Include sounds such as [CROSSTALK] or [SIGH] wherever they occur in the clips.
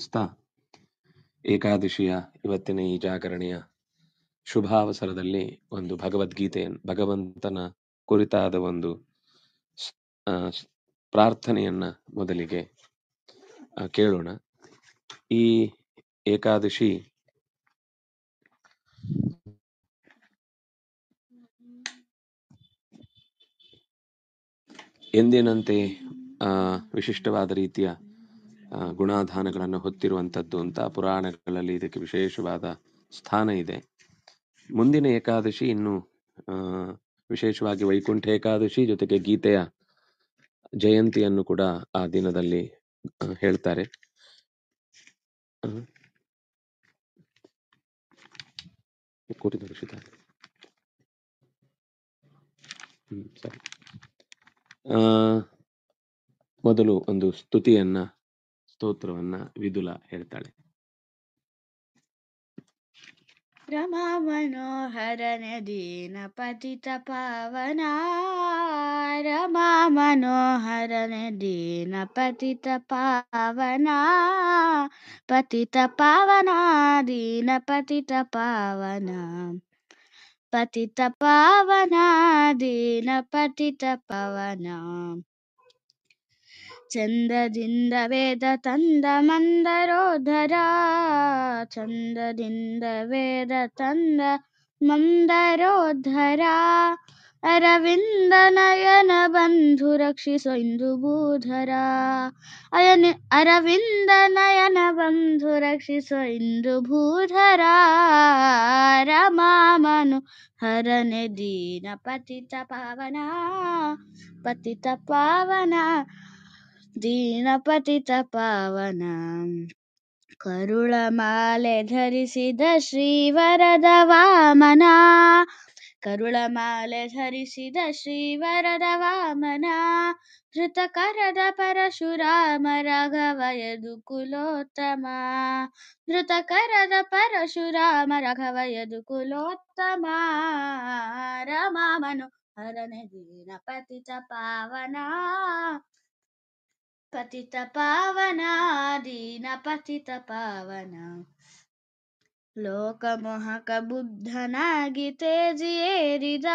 ಕ್ರಿಸ್ತ ಏಕಾದಶಿಯ ಇವತ್ತಿನ ಈ ಜಾಗರಣೆಯ ಶುಭಾವಸರದಲ್ಲಿ ಒಂದು ಭಗವದ್ಗೀತೆಯ ಭಗವಂತನ ಕುರಿತಾದ ಒಂದು ಆ, ಪ್ರಾರ್ಥನೆಯನ್ನ ಮೊದಲಿಗೆ ಕೇಳೋಣ ಈ ಏಕಾದಶಿ ಎಂದಿನಂತೆ ಆ, ವಿಶಿಷ್ಟವಾದ ರೀತಿಯ ಗುಣಾಧಾನಗಳನ್ನು ಹೊತ್ತಿರುವಂತದ್ದು ಅಂತ ಪುರಾಣಗಳಲ್ಲಿ ಇದಕ್ಕೆ ವಿಶೇಷವಾದ ಸ್ಥಾನ ಇದೆ ಮುಂದಿನ ಏಕಾದಶಿ ಇನ್ನು ವಿಶೇಷವಾಗಿ ವೈಕುಂಠ ಏಕಾದಶಿ ಜೊತೆಗೆ ಗೀತೆಯ ಜಯಂತಿಯನ್ನು ಕೂಡ ಆ ದಿನದಲ್ಲಿ ಹೇಳ್ತಾರೆ ಮೊದಲು ಒಂದು ಸ್ತುತಿಯನ್ನ ಸ್ತೋತ್ರವನ್ನ ವಿದುಲ ಹೇಳ್ತಾಳೆ ರಮ ಮನೋಹರನೆ ದೀನ ಪತಿತ ಪಾವನ ರಮ ಮನೋಹರನೆ ದೀನ ಪತಿತ ಪಾವನ ಪತಿತ ಪಾವನ ದೀನ ಪತಿತ ಪಾವನ ಪತಿತ ಪಾವನ ದೀನ ಪತಿತ ಪಾವನ ಚಂದದಿಂದ ವೇದ ತಂದ ಮಂದರೋಧರ ಚಂದದಿಂದ ವೇದ ತಂದ ಮಂದರೋಧರ ಅರವಿಂದ ನಯನ ಬಂಧು ರಕ್ಷಿಸೋ ಇಂದು ಭೂಧರ ಅಯನ ಅರವಿಂದ ನಯನ ಬಂಧು ರಕ್ಷಿಸೋ ಇಂದು ಭೂಧರ ರಮಾಮನು ಹರನೆ ದೀನ ಪತಿತ ಪಾವನ ಪತಿತ ಪಾವನ ದೀನಪತಿತ ಪಾವನ ಕರುಳ ಮಾಲೆ ಧರಿಸಿದ ಶ್ರೀವರದ ವಾಮನ ಕರುಳ ಮಾಲೆ ಧರಿಸಿದ ಶ್ರೀವರದ ವಾಮನ ಧೃತಕರದ ಪರಶುರಾಮ ರಾಘವ ಯದು ಕುಲೋತ್ತಮ ಧೃತಕರದ ಪರಶುರಾಮ ರಾಘವ ಯದು ಕುಲೋತ್ತಮ ರಮ ಮನೋಹರನ ದೀನ ಪತಿತ ಪಾವನ పతిత పావన దీన పతిత పావನ ಲೋಕಮೊಹಕ ಬುದ್ಧನಾಗಿ ತೇಜಿ ಏರಿದ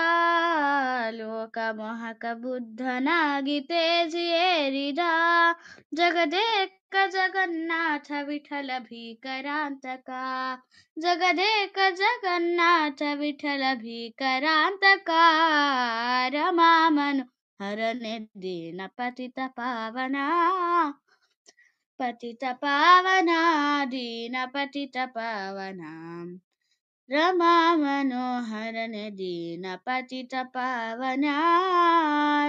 ಲೋಕಮೊಹಕ ಬುದ್ಧನಾಗಿ ತೇಜಿ ಏರಿದ ಜಗದೇಕ ಜಗನ್ನಾಥ ವಿಠಲ ಭೀಕರಾಂತಕ ಜಗದೇಕ ಜಗನ್ನಾಥ ವಿಠಲ ಭೀಕರಾಂತಕ ರಮಾಮನು ಹರನೆ ದೀನ ಪತಿತ ಪಾವನ ಪತಿತ ಪಾವನ ದೀನ ಪತಿತ ಪಾವನ ರಮಾ ಮನೋಹರನ ದೀನ ಪತಿತ ಪಾವನ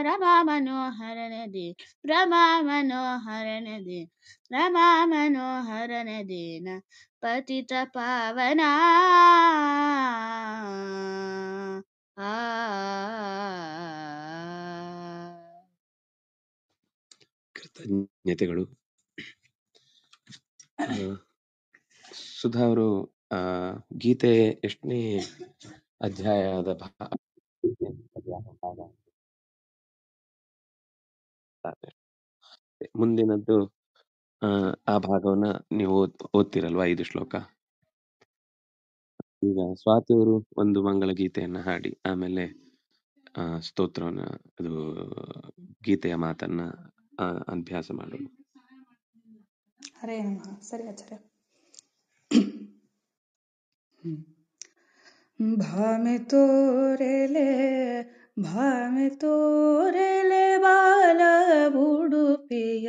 ರಮಾ ಮನೋಹರನ ದೀನ ರಮಾ ಮನೋಹರನ ದೀನ ರಮಾ ಮನೋಹರನ ದೀನ ಪತಿತ ಪಾವನ ಆ ಕೃತಜ್ಞತೆಗಳು ಸುಧಾ ಅವರು ಗೀತೆ ಎಷ್ಟನೇ ಅಧ್ಯಾಯದ ಭಾಗ [UNINTELLIGIBLE] ಮುಂದಿನದ್ದು ಆ ಆ ಭಾಗವನ್ನ ನೀವು ಓದ್- ಓದ್ತಿರಲ್ವಾ ಐದು ಶ್ಲೋಕ ಈಗ ಸ್ವಾತಿ ಅವರು ಒಂದು ಮಂಗಳ ಗೀತೆಯನ್ನ ಹಾಡಿ ಆಮೇಲೆ ಆ, ಸ್ತೋತ್ರವನ್ನ ಅದು ಗೀತೆಯ ಮಾತನ್ನ ಆ, ಅಭ್ಯಾಸ ಮಾಡೋಣ ಹರೇ ನಮಃ ಸರಿ ಆಚಾರ್ಯ ಭಾಮೆ ತೋರೆಲೆ ಭಾಮೆ ತೋರೆಲೆ ಬಾಲ ಬುಡುಪಿಯ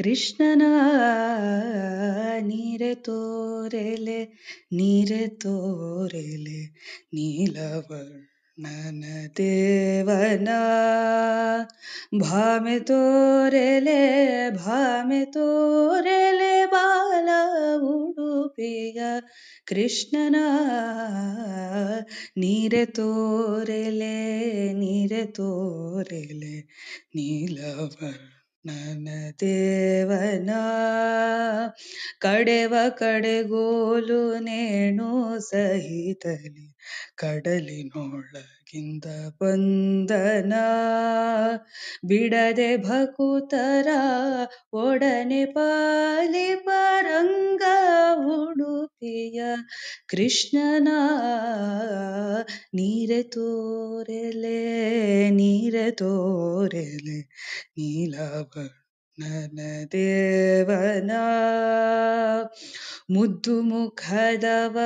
ಕೃಷ್ಣನ ನೀರೆ ತೋರೆಲೆ ನೀರೆ ತೋರೆಲೆ ನೀಲವರ್ಣ नन देवना भामे तो रेले भामे तो रेले बाला उड़ूपिया कृष्णना नीरे तो रेले नीरे तो रेले नीलवर ನನ ದೇವನ ಕಡೆವ ಕಡೆಗೋಲು ನೇಣು ಸಹಿತಲಿ ಕಡಲಿನೊಳಗಿಂದ ಬಂದನ ಬಿಡದೆ ಭಕುತರ ಒಡನೆ ಪಾಲಿ ಪರಂಗ ಉಡುಪಿಯ ಕೃಷ್ಣನ ನೀರೆ ತೋರೆಲೆ ನೀರೆ ತೋರೆಲೆ ನೀಲವ ನನ ದೇವನ ಮುದ್ದು ಮುಖದವ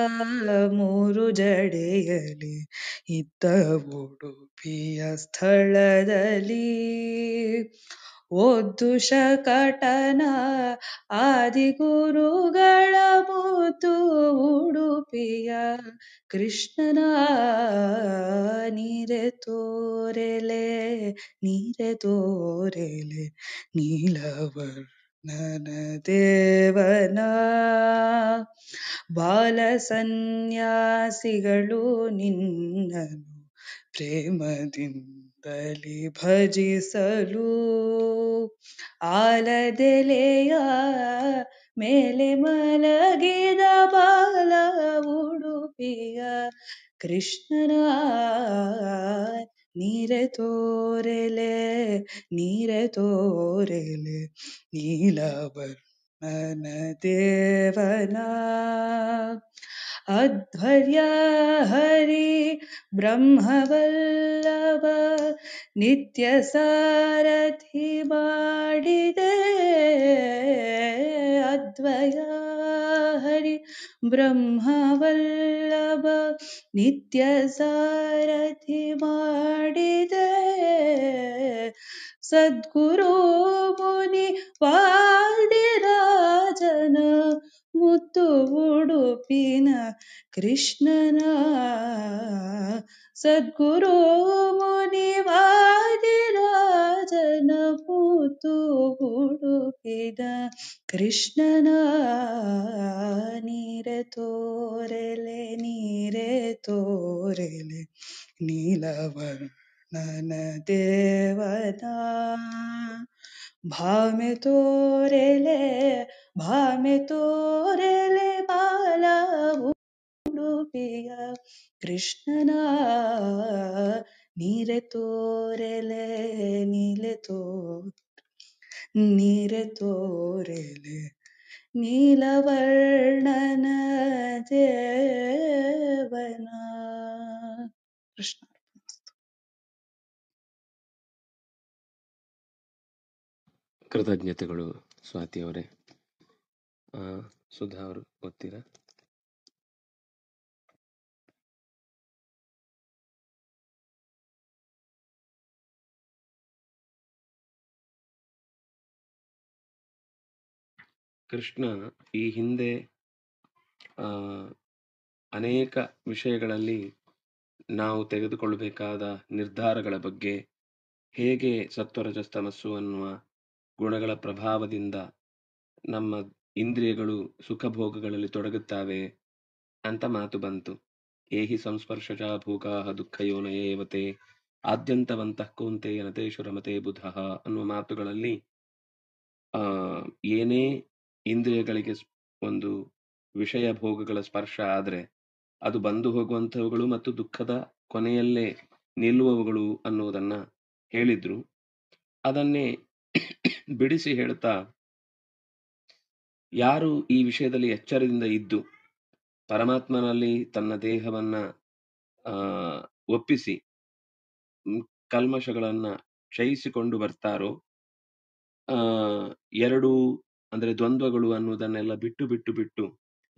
ಮೂರು ಜಡೆಯಲಿ ಇದ್ದ ಉಡುಪಿಯ ಸ್ಥಳದಲ್ಲಿ ಒದ್ದು ಶಕಟನ ಆದಿಗುರುಗಳ ಮುತ್ತು ಉಡುಪಿಯ ಕೃಷ್ಣನ ನೀರೆ ತೋರೆಲೆ ನೀರೆ ತೋರೆಲೆ ನೀಲವರ್ಣನ ದೇವನ ಬಾಲ ಸನ್ಯಾಸಿಗಳು ನಿನ್ನನು ಪ್ರೇಮದಿಂದ ಬಲಿ ಭಜಿಸಲು ಆಲದೆಲೆಯ ಮೇಲೆ ಮಲಗಿದ ಬಾಲ ಉಡುಪಿಯ ಕೃಷ್ಣನ ನೀರೆ ತೋರೆಲೆ ನೀರೆ ತೋರೆಲೆ ನೀಲವ अनदेवना देवना अध्वर्य हरि ब्रह्मवल्लभ नित्यसारथि माडिदे हरि ब्रह्मवल्लभ नित्यसारथि माडिदे सद्गुरो मुनि ವಾದಿರಾಜನ ಮುತ್ತು ಉಡುಪಿನ ಕೃಷ್ಣನ ಸದ್ಗುರು ಮುನಿ ವಾದಿರಾಜನ ಮುತ್ತು ಉಡುಪಿನ ಕೃಷ್ಣನ ನೀರ ತೋರೆಲೆ ನೀರೆ ತೋರೆಲೆ ನೀಲವ मन देवता भाव में तोरेले भाव में तोरेले ಬಾಲ ಉಡುಪಿಯ ಕೃಷ್ಣನ ನೀರೆ ತೋರೆಲೆ ನೀಲೆ ತೋ ನೀರೆ ತೋರೆಲೆ ನೀಲವರ್ಣನ ದೇವನ ಕೃತಜ್ಞತೆಗಳು ಸ್ವಾತಿ ಅವರೇ ಸುಧಾ ಅವರು ಗೊತ್ತೀರಾ ಕೃಷ್ಣ ಈ ಹಿಂದೆ ಅನೇಕ ವಿಷಯಗಳಲ್ಲಿ ನಾವು ತೆಗೆದುಕೊಳ್ಳಬೇಕಾದ ನಿರ್ಧಾರಗಳ ಬಗ್ಗೆ ಹೇಗೆ ಸತ್ವರಜಸ್ತಮಸ್ಸು ಅನ್ನುವ ಗುಣಗಳ ಪ್ರಭಾವದಿಂದ ನಮ್ಮ ಇಂದ್ರಿಯಗಳು ಸುಖಭೋಗಗಳಲ್ಲಿ ತೊಡಗುತ್ತವೆ ಅಂತ ಮಾತು ಬಂತು ಏಹಿ ಸಂಸ್ಪರ್ಶಜ ಭೋಗಾ ದುಃಖಯೋನ ಏವತೆ ಆದ್ಯಂತವಂತ ಕೋಂತೆ ಅನತೇಶು ಬುಧ ಅನ್ನುವ ಮಾತುಗಳಲ್ಲಿ ಆ ಏನೇ ಇಂದ್ರಿಯಗಳಿಗೆ ಒಂದು ವಿಷಯ ಭೋಗಗಳ ಸ್ಪರ್ಶ ಆದರೆ ಅದು ಬಂದು ಹೋಗುವಂಥವುಗಳು ಮತ್ತು ದುಃಖದ ಕೊನೆಯಲ್ಲೇ ನಿಲ್ಲುವವುಗಳು ಅನ್ನುವುದನ್ನ ಹೇಳಿದ್ರು ಅದನ್ನೇ ಬಿಡಿಸಿ ಹೇಳ್ತಾ ಯಾರು ಈ ವಿಷಯದಲ್ಲಿ ಎಚ್ಚರದಿಂದ ಇದ್ದು ಪರಮಾತ್ಮನಲ್ಲಿ ತನ್ನ ದೇಹವನ್ನ ಒಪ್ಪಿಸಿ ಕಲ್ಮಶಗಳನ್ನ ಕ್ಷಯಿಸಿಕೊಂಡು ಬರ್ತಾರೋ ಎರಡು ಅಂದ್ರೆ ದ್ವಂದ್ವಗಳು ಅನ್ನುವುದನ್ನೆಲ್ಲ ಬಿಟ್ಟು ಬಿಟ್ಟು ಬಿಟ್ಟು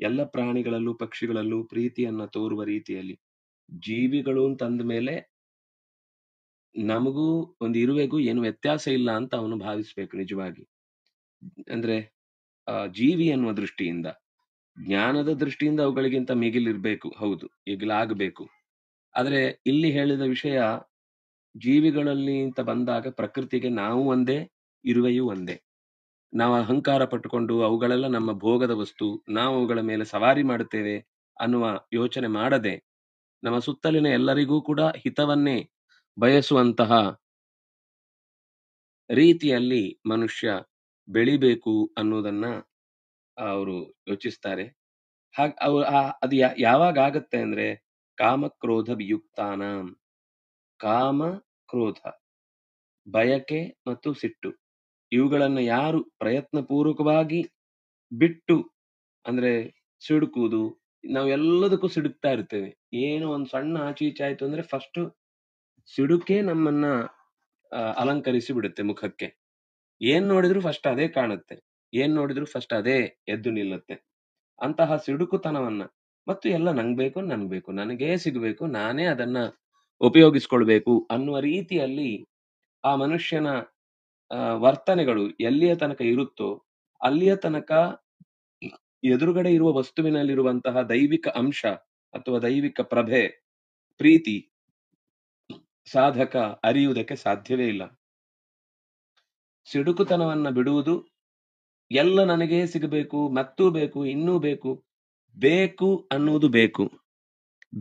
ಎಲ್ಲ ಪ್ರಾಣಿಗಳಲ್ಲೂ ಪಕ್ಷಿಗಳಲ್ಲೂ ಪ್ರೀತಿಯನ್ನ ತೋರುವ ರೀತಿಯಲ್ಲಿ ಜೀವಿಗಳು ಅಂತಂದ ಮೇಲೆ ನಮಗೂ ಒಂದು ಇರುವೆಗೂ ಏನು ವ್ಯತ್ಯಾಸ ಇಲ್ಲ ಅಂತ ಅವನು ಭಾವಿಸ್ಬೇಕು ನಿಜವಾಗಿ ಅಂದ್ರೆ ಆ ಜೀವಿ ಅನ್ನುವ ದೃಷ್ಟಿಯಿಂದ ಜ್ಞಾನದ ದೃಷ್ಟಿಯಿಂದ ಅವುಗಳಿಗಿಂತ ಮಿಗಿಲಿರ್ಬೇಕು ಹೌದು ಆಗಬೇಕು ಆದ್ರೆ ಇಲ್ಲಿ ಹೇಳಿದ ವಿಷಯ ಜೀವಿಗಳಲ್ಲಿ ಅಂತ ಬಂದಾಗ ಪ್ರಕೃತಿಗೆ ನಾವು ಒಂದೇ ಇರುವೆಯೂ ಒಂದೇ ನಾವು ಅಹಂಕಾರ ಪಟ್ಟುಕೊಂಡು ಅವುಗಳೆಲ್ಲ ನಮ್ಮ ಭೋಗದ ವಸ್ತು ನಾವು ಅವುಗಳ ಮೇಲೆ ಸವಾರಿ ಮಾಡುತ್ತೇವೆ ಅನ್ನುವ ಯೋಚನೆ ಮಾಡದೆ ನಮ್ಮ ಸುತ್ತಲಿನ ಎಲ್ಲರಿಗೂ ಕೂಡ ಹಿತವನ್ನೇ ಬಯಸುವಂತಹ ರೀತಿಯಲ್ಲಿ ಮನುಷ್ಯ ಬೆಳಿಬೇಕು ಅನ್ನೋದನ್ನ ಅವರು ಯೋಚಿಸ್ತಾರೆ ಹಾಗ ಅವ್ರು ಅದು ಯಾವಾಗ ಆಗತ್ತೆ ಅಂದ್ರೆ ಕಾಮ ಕ್ರೋಧ ವಿಯುಕ್ತಾನ ಕಾಮ ಕ್ರೋಧ ಬಯಕೆ ಮತ್ತು ಸಿಟ್ಟು ಇವುಗಳನ್ನು ಯಾರು ಪ್ರಯತ್ನ ಪೂರ್ವಕವಾಗಿ ಬಿಟ್ಟು ಅಂದ್ರೆ ಸಿಡುಕುವುದು ನಾವು ಎಲ್ಲದಕ್ಕೂ ಸಿಡುಕ್ತಾ ಇರ್ತೇವೆ ಏನು ಒಂದು ಸಣ್ಣ ಆಚೆ ಈಚೆ ಆಯ್ತು ಅಂದ್ರೆ ಫಸ್ಟ್ ಸಿಡುಕೆ ನಮ್ಮನ್ನ ಅಲಂಕರಿಸಿ ಬಿಡುತ್ತೆ ಮುಖಕ್ಕೆ ಏನ್ ನೋಡಿದ್ರು ಫಸ್ಟ್ ಅದೇ ಕಾಣುತ್ತೆ ಏನ್ ನೋಡಿದ್ರು ಫಸ್ಟ್ ಅದೇ ಎದ್ದು ನಿಲ್ಲುತ್ತೆ ಅಂತಹ ಸಿಡುಕುತನವನ್ನ ಮತ್ತು ಎಲ್ಲ ನಂಗ್ ಬೇಕು ನನ್ಗ್ ಬೇಕು ನನಗೇ ಸಿಗಬೇಕು ನಾನೇ ಅದನ್ನ ಉಪಯೋಗಿಸ್ಕೊಳ್ಬೇಕು ಅನ್ನುವ ರೀತಿಯಲ್ಲಿ ಆ ಮನುಷ್ಯನ ವರ್ತನೆಗಳು ಎಲ್ಲಿಯ ತನಕ ಇರುತ್ತೋ ಅಲ್ಲಿಯ ತನಕ ಎದುರುಗಡೆ ಇರುವ ವಸ್ತುವಿನಲ್ಲಿರುವಂತಹ ದೈವಿಕ ಅಂಶ ಅಥವಾ ದೈವಿಕ ಪ್ರಭೆ ಪ್ರೀತಿ ಸಾಧಕ ಅರಿಯುವುದಕ್ಕೆ ಸಾಧ್ಯವೇ ಇಲ್ಲ ಸಿಡುಕುತನವನ್ನ ಬಿಡುವುದು ಎಲ್ಲ ನನಗೆ ಸಿಗಬೇಕು ಮತ್ತೂ ಬೇಕು ಇನ್ನೂ ಬೇಕು ಬೇಕು ಅನ್ನುವುದು ಬೇಕು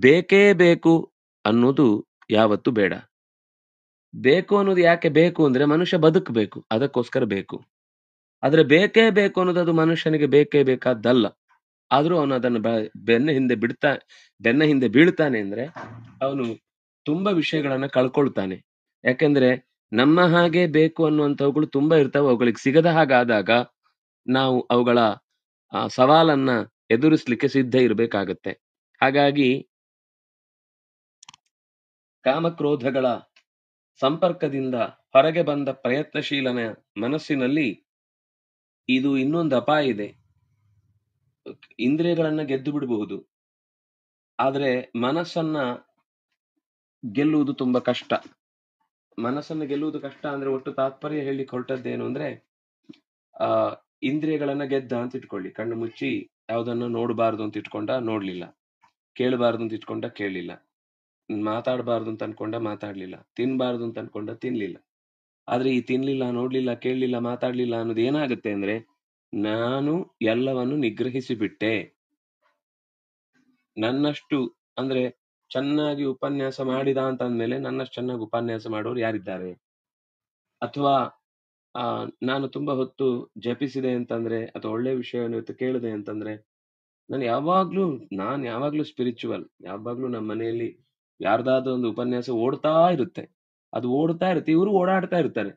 ಬೇಕೇ ಬೇಕು ಅನ್ನೋದು ಯಾವತ್ತು ಬೇಡ ಬೇಕು ಅನ್ನೋದು ಯಾಕೆ ಬೇಕು ಅಂದ್ರೆ ಮನುಷ್ಯ ಬದುಕಬೇಕು ಅದಕ್ಕೋಸ್ಕರ ಬೇಕು ಆದ್ರೆ ಬೇಕೇ ಬೇಕು ಅನ್ನೋದು ಅದು ಮನುಷ್ಯನಿಗೆ ಬೇಕೇ ಬೇಕಾದ್ದಲ್ಲ ಆದ್ರೂ ಅವನು ಅದನ್ನು ಬೆನ್ನ ಹಿಂದೆ ಬಿಡ್ತಾ ಬೆನ್ನ ಹಿಂದೆ ಬೀಳ್ತಾನೆ ಅಂದ್ರೆ ಅವನು ತುಂಬಾ ವಿಷಯಗಳನ್ನ ಕಳ್ಕೊಳ್ತಾನೆ ಯಾಕೆಂದ್ರೆ ನಮ್ಮ ಹಾಗೆ ಬೇಕು ಅನ್ನುವಂಥವುಗಳು ತುಂಬಾ ಇರ್ತಾವೆ ಅವುಗಳಿಗೆ ಸಿಗದ ಹಾಗಾದಾಗ ನಾವು ಅವುಗಳ ಸವಾಲನ್ನ ಎದುರಿಸ್ಲಿಕ್ಕೆ ಸಿದ್ಧ ಇರಬೇಕಾಗತ್ತೆ ಹಾಗಾಗಿ ಕಾಮಕ್ರೋಧಗಳ ಸಂಪರ್ಕದಿಂದ ಹೊರಗೆ ಬಂದ ಪ್ರಯತ್ನಶೀಲನ ಮನಸ್ಸಿನಲ್ಲಿ ಇದು ಇನ್ನೊಂದು ಅಪಾಯ ಇದೆ ಇಂದ್ರಿಯಗಳನ್ನ ಗೆದ್ದು ಬಿಡಬಹುದು ಆದ್ರೆ ಮನಸ್ಸನ್ನ ಗೆಲ್ಲುವುದು ತುಂಬಾ ಕಷ್ಟ ಮನಸ್ಸನ್ನು ಗೆಲ್ಲುವುದು ಕಷ್ಟ ಅಂದ್ರೆ ಒಟ್ಟು ತಾತ್ಪರ್ಯ ಹೇಳಿ ಹೊರಟದ್ದೇನು ಅಂದ್ರೆ ಆ ಇಂದ್ರಿಯಗಳನ್ನ ಗೆದ್ದ ಅಂತ ಇಟ್ಕೊಳ್ಳಿ ಕಣ್ಣು ಮುಚ್ಚಿ ಯಾವುದನ್ನು ನೋಡಬಾರದು ಅಂತ ಇಟ್ಕೊಂಡ ನೋಡ್ಲಿಲ್ಲ ಕೇಳಬಾರದು ಅಂತ ಇಟ್ಕೊಂಡ ಕೇಳಲಿಲ್ಲ ಮಾತಾಡಬಾರದು ಅಂತ ಅನ್ಕೊಂಡ ಮಾತಾಡ್ಲಿಲ್ಲ ತಿನ್ಬಾರ್ದು ಅಂತ ಅನ್ಕೊಂಡ ತಿನ್ಲಿಲ್ಲ ಆದ್ರೆ ಈ ತಿನ್ಲಿಲ್ಲ ನೋಡ್ಲಿಲ್ಲ ಕೇಳಲಿಲ್ಲ ಮಾತಾಡ್ಲಿಲ್ಲ ಅನ್ನೋದು ಏನಾಗುತ್ತೆ ಅಂದ್ರೆ ನಾನು ಎಲ್ಲವನ್ನು ನಿಗ್ರಹಿಸಿಬಿಟ್ಟೆ ನನ್ನಷ್ಟು ಅಂದ್ರೆ ಚೆನ್ನಾಗಿ ಉಪನ್ಯಾಸ ಮಾಡಿದ ಅಂತ ಅಂದ್ಮೇಲೆ ನನ್ನಷ್ಟು ಚೆನ್ನಾಗಿ ಉಪನ್ಯಾಸ ಮಾಡೋರು ಯಾರಿದ್ದಾರೆ ಅಥವಾ ನಾನು ತುಂಬಾ ಹೊತ್ತು ಜಪಿಸಿದೆ ಅಂತಂದ್ರೆ ಅಥವಾ ಒಳ್ಳೆ ವಿಷಯವನ್ನು ಕೇಳಿದೆ ಅಂತಂದ್ರೆ ನಾನು ಯಾವಾಗ್ಲೂ ನಾನು ಯಾವಾಗ್ಲೂ ಸ್ಪಿರಿಚುವಲ್ ಯಾವಾಗ್ಲೂ ನಮ್ಮ ಮನೆಯಲ್ಲಿ ಯಾರ್ದಾದ್ರು ಒಂದು ಉಪನ್ಯಾಸ ಓಡ್ತಾ ಇರುತ್ತೆ ಅದು ಓಡ್ತಾ ಇರುತ್ತೆ ಇವರು ಓಡಾಡ್ತಾ ಇರ್ತಾರೆ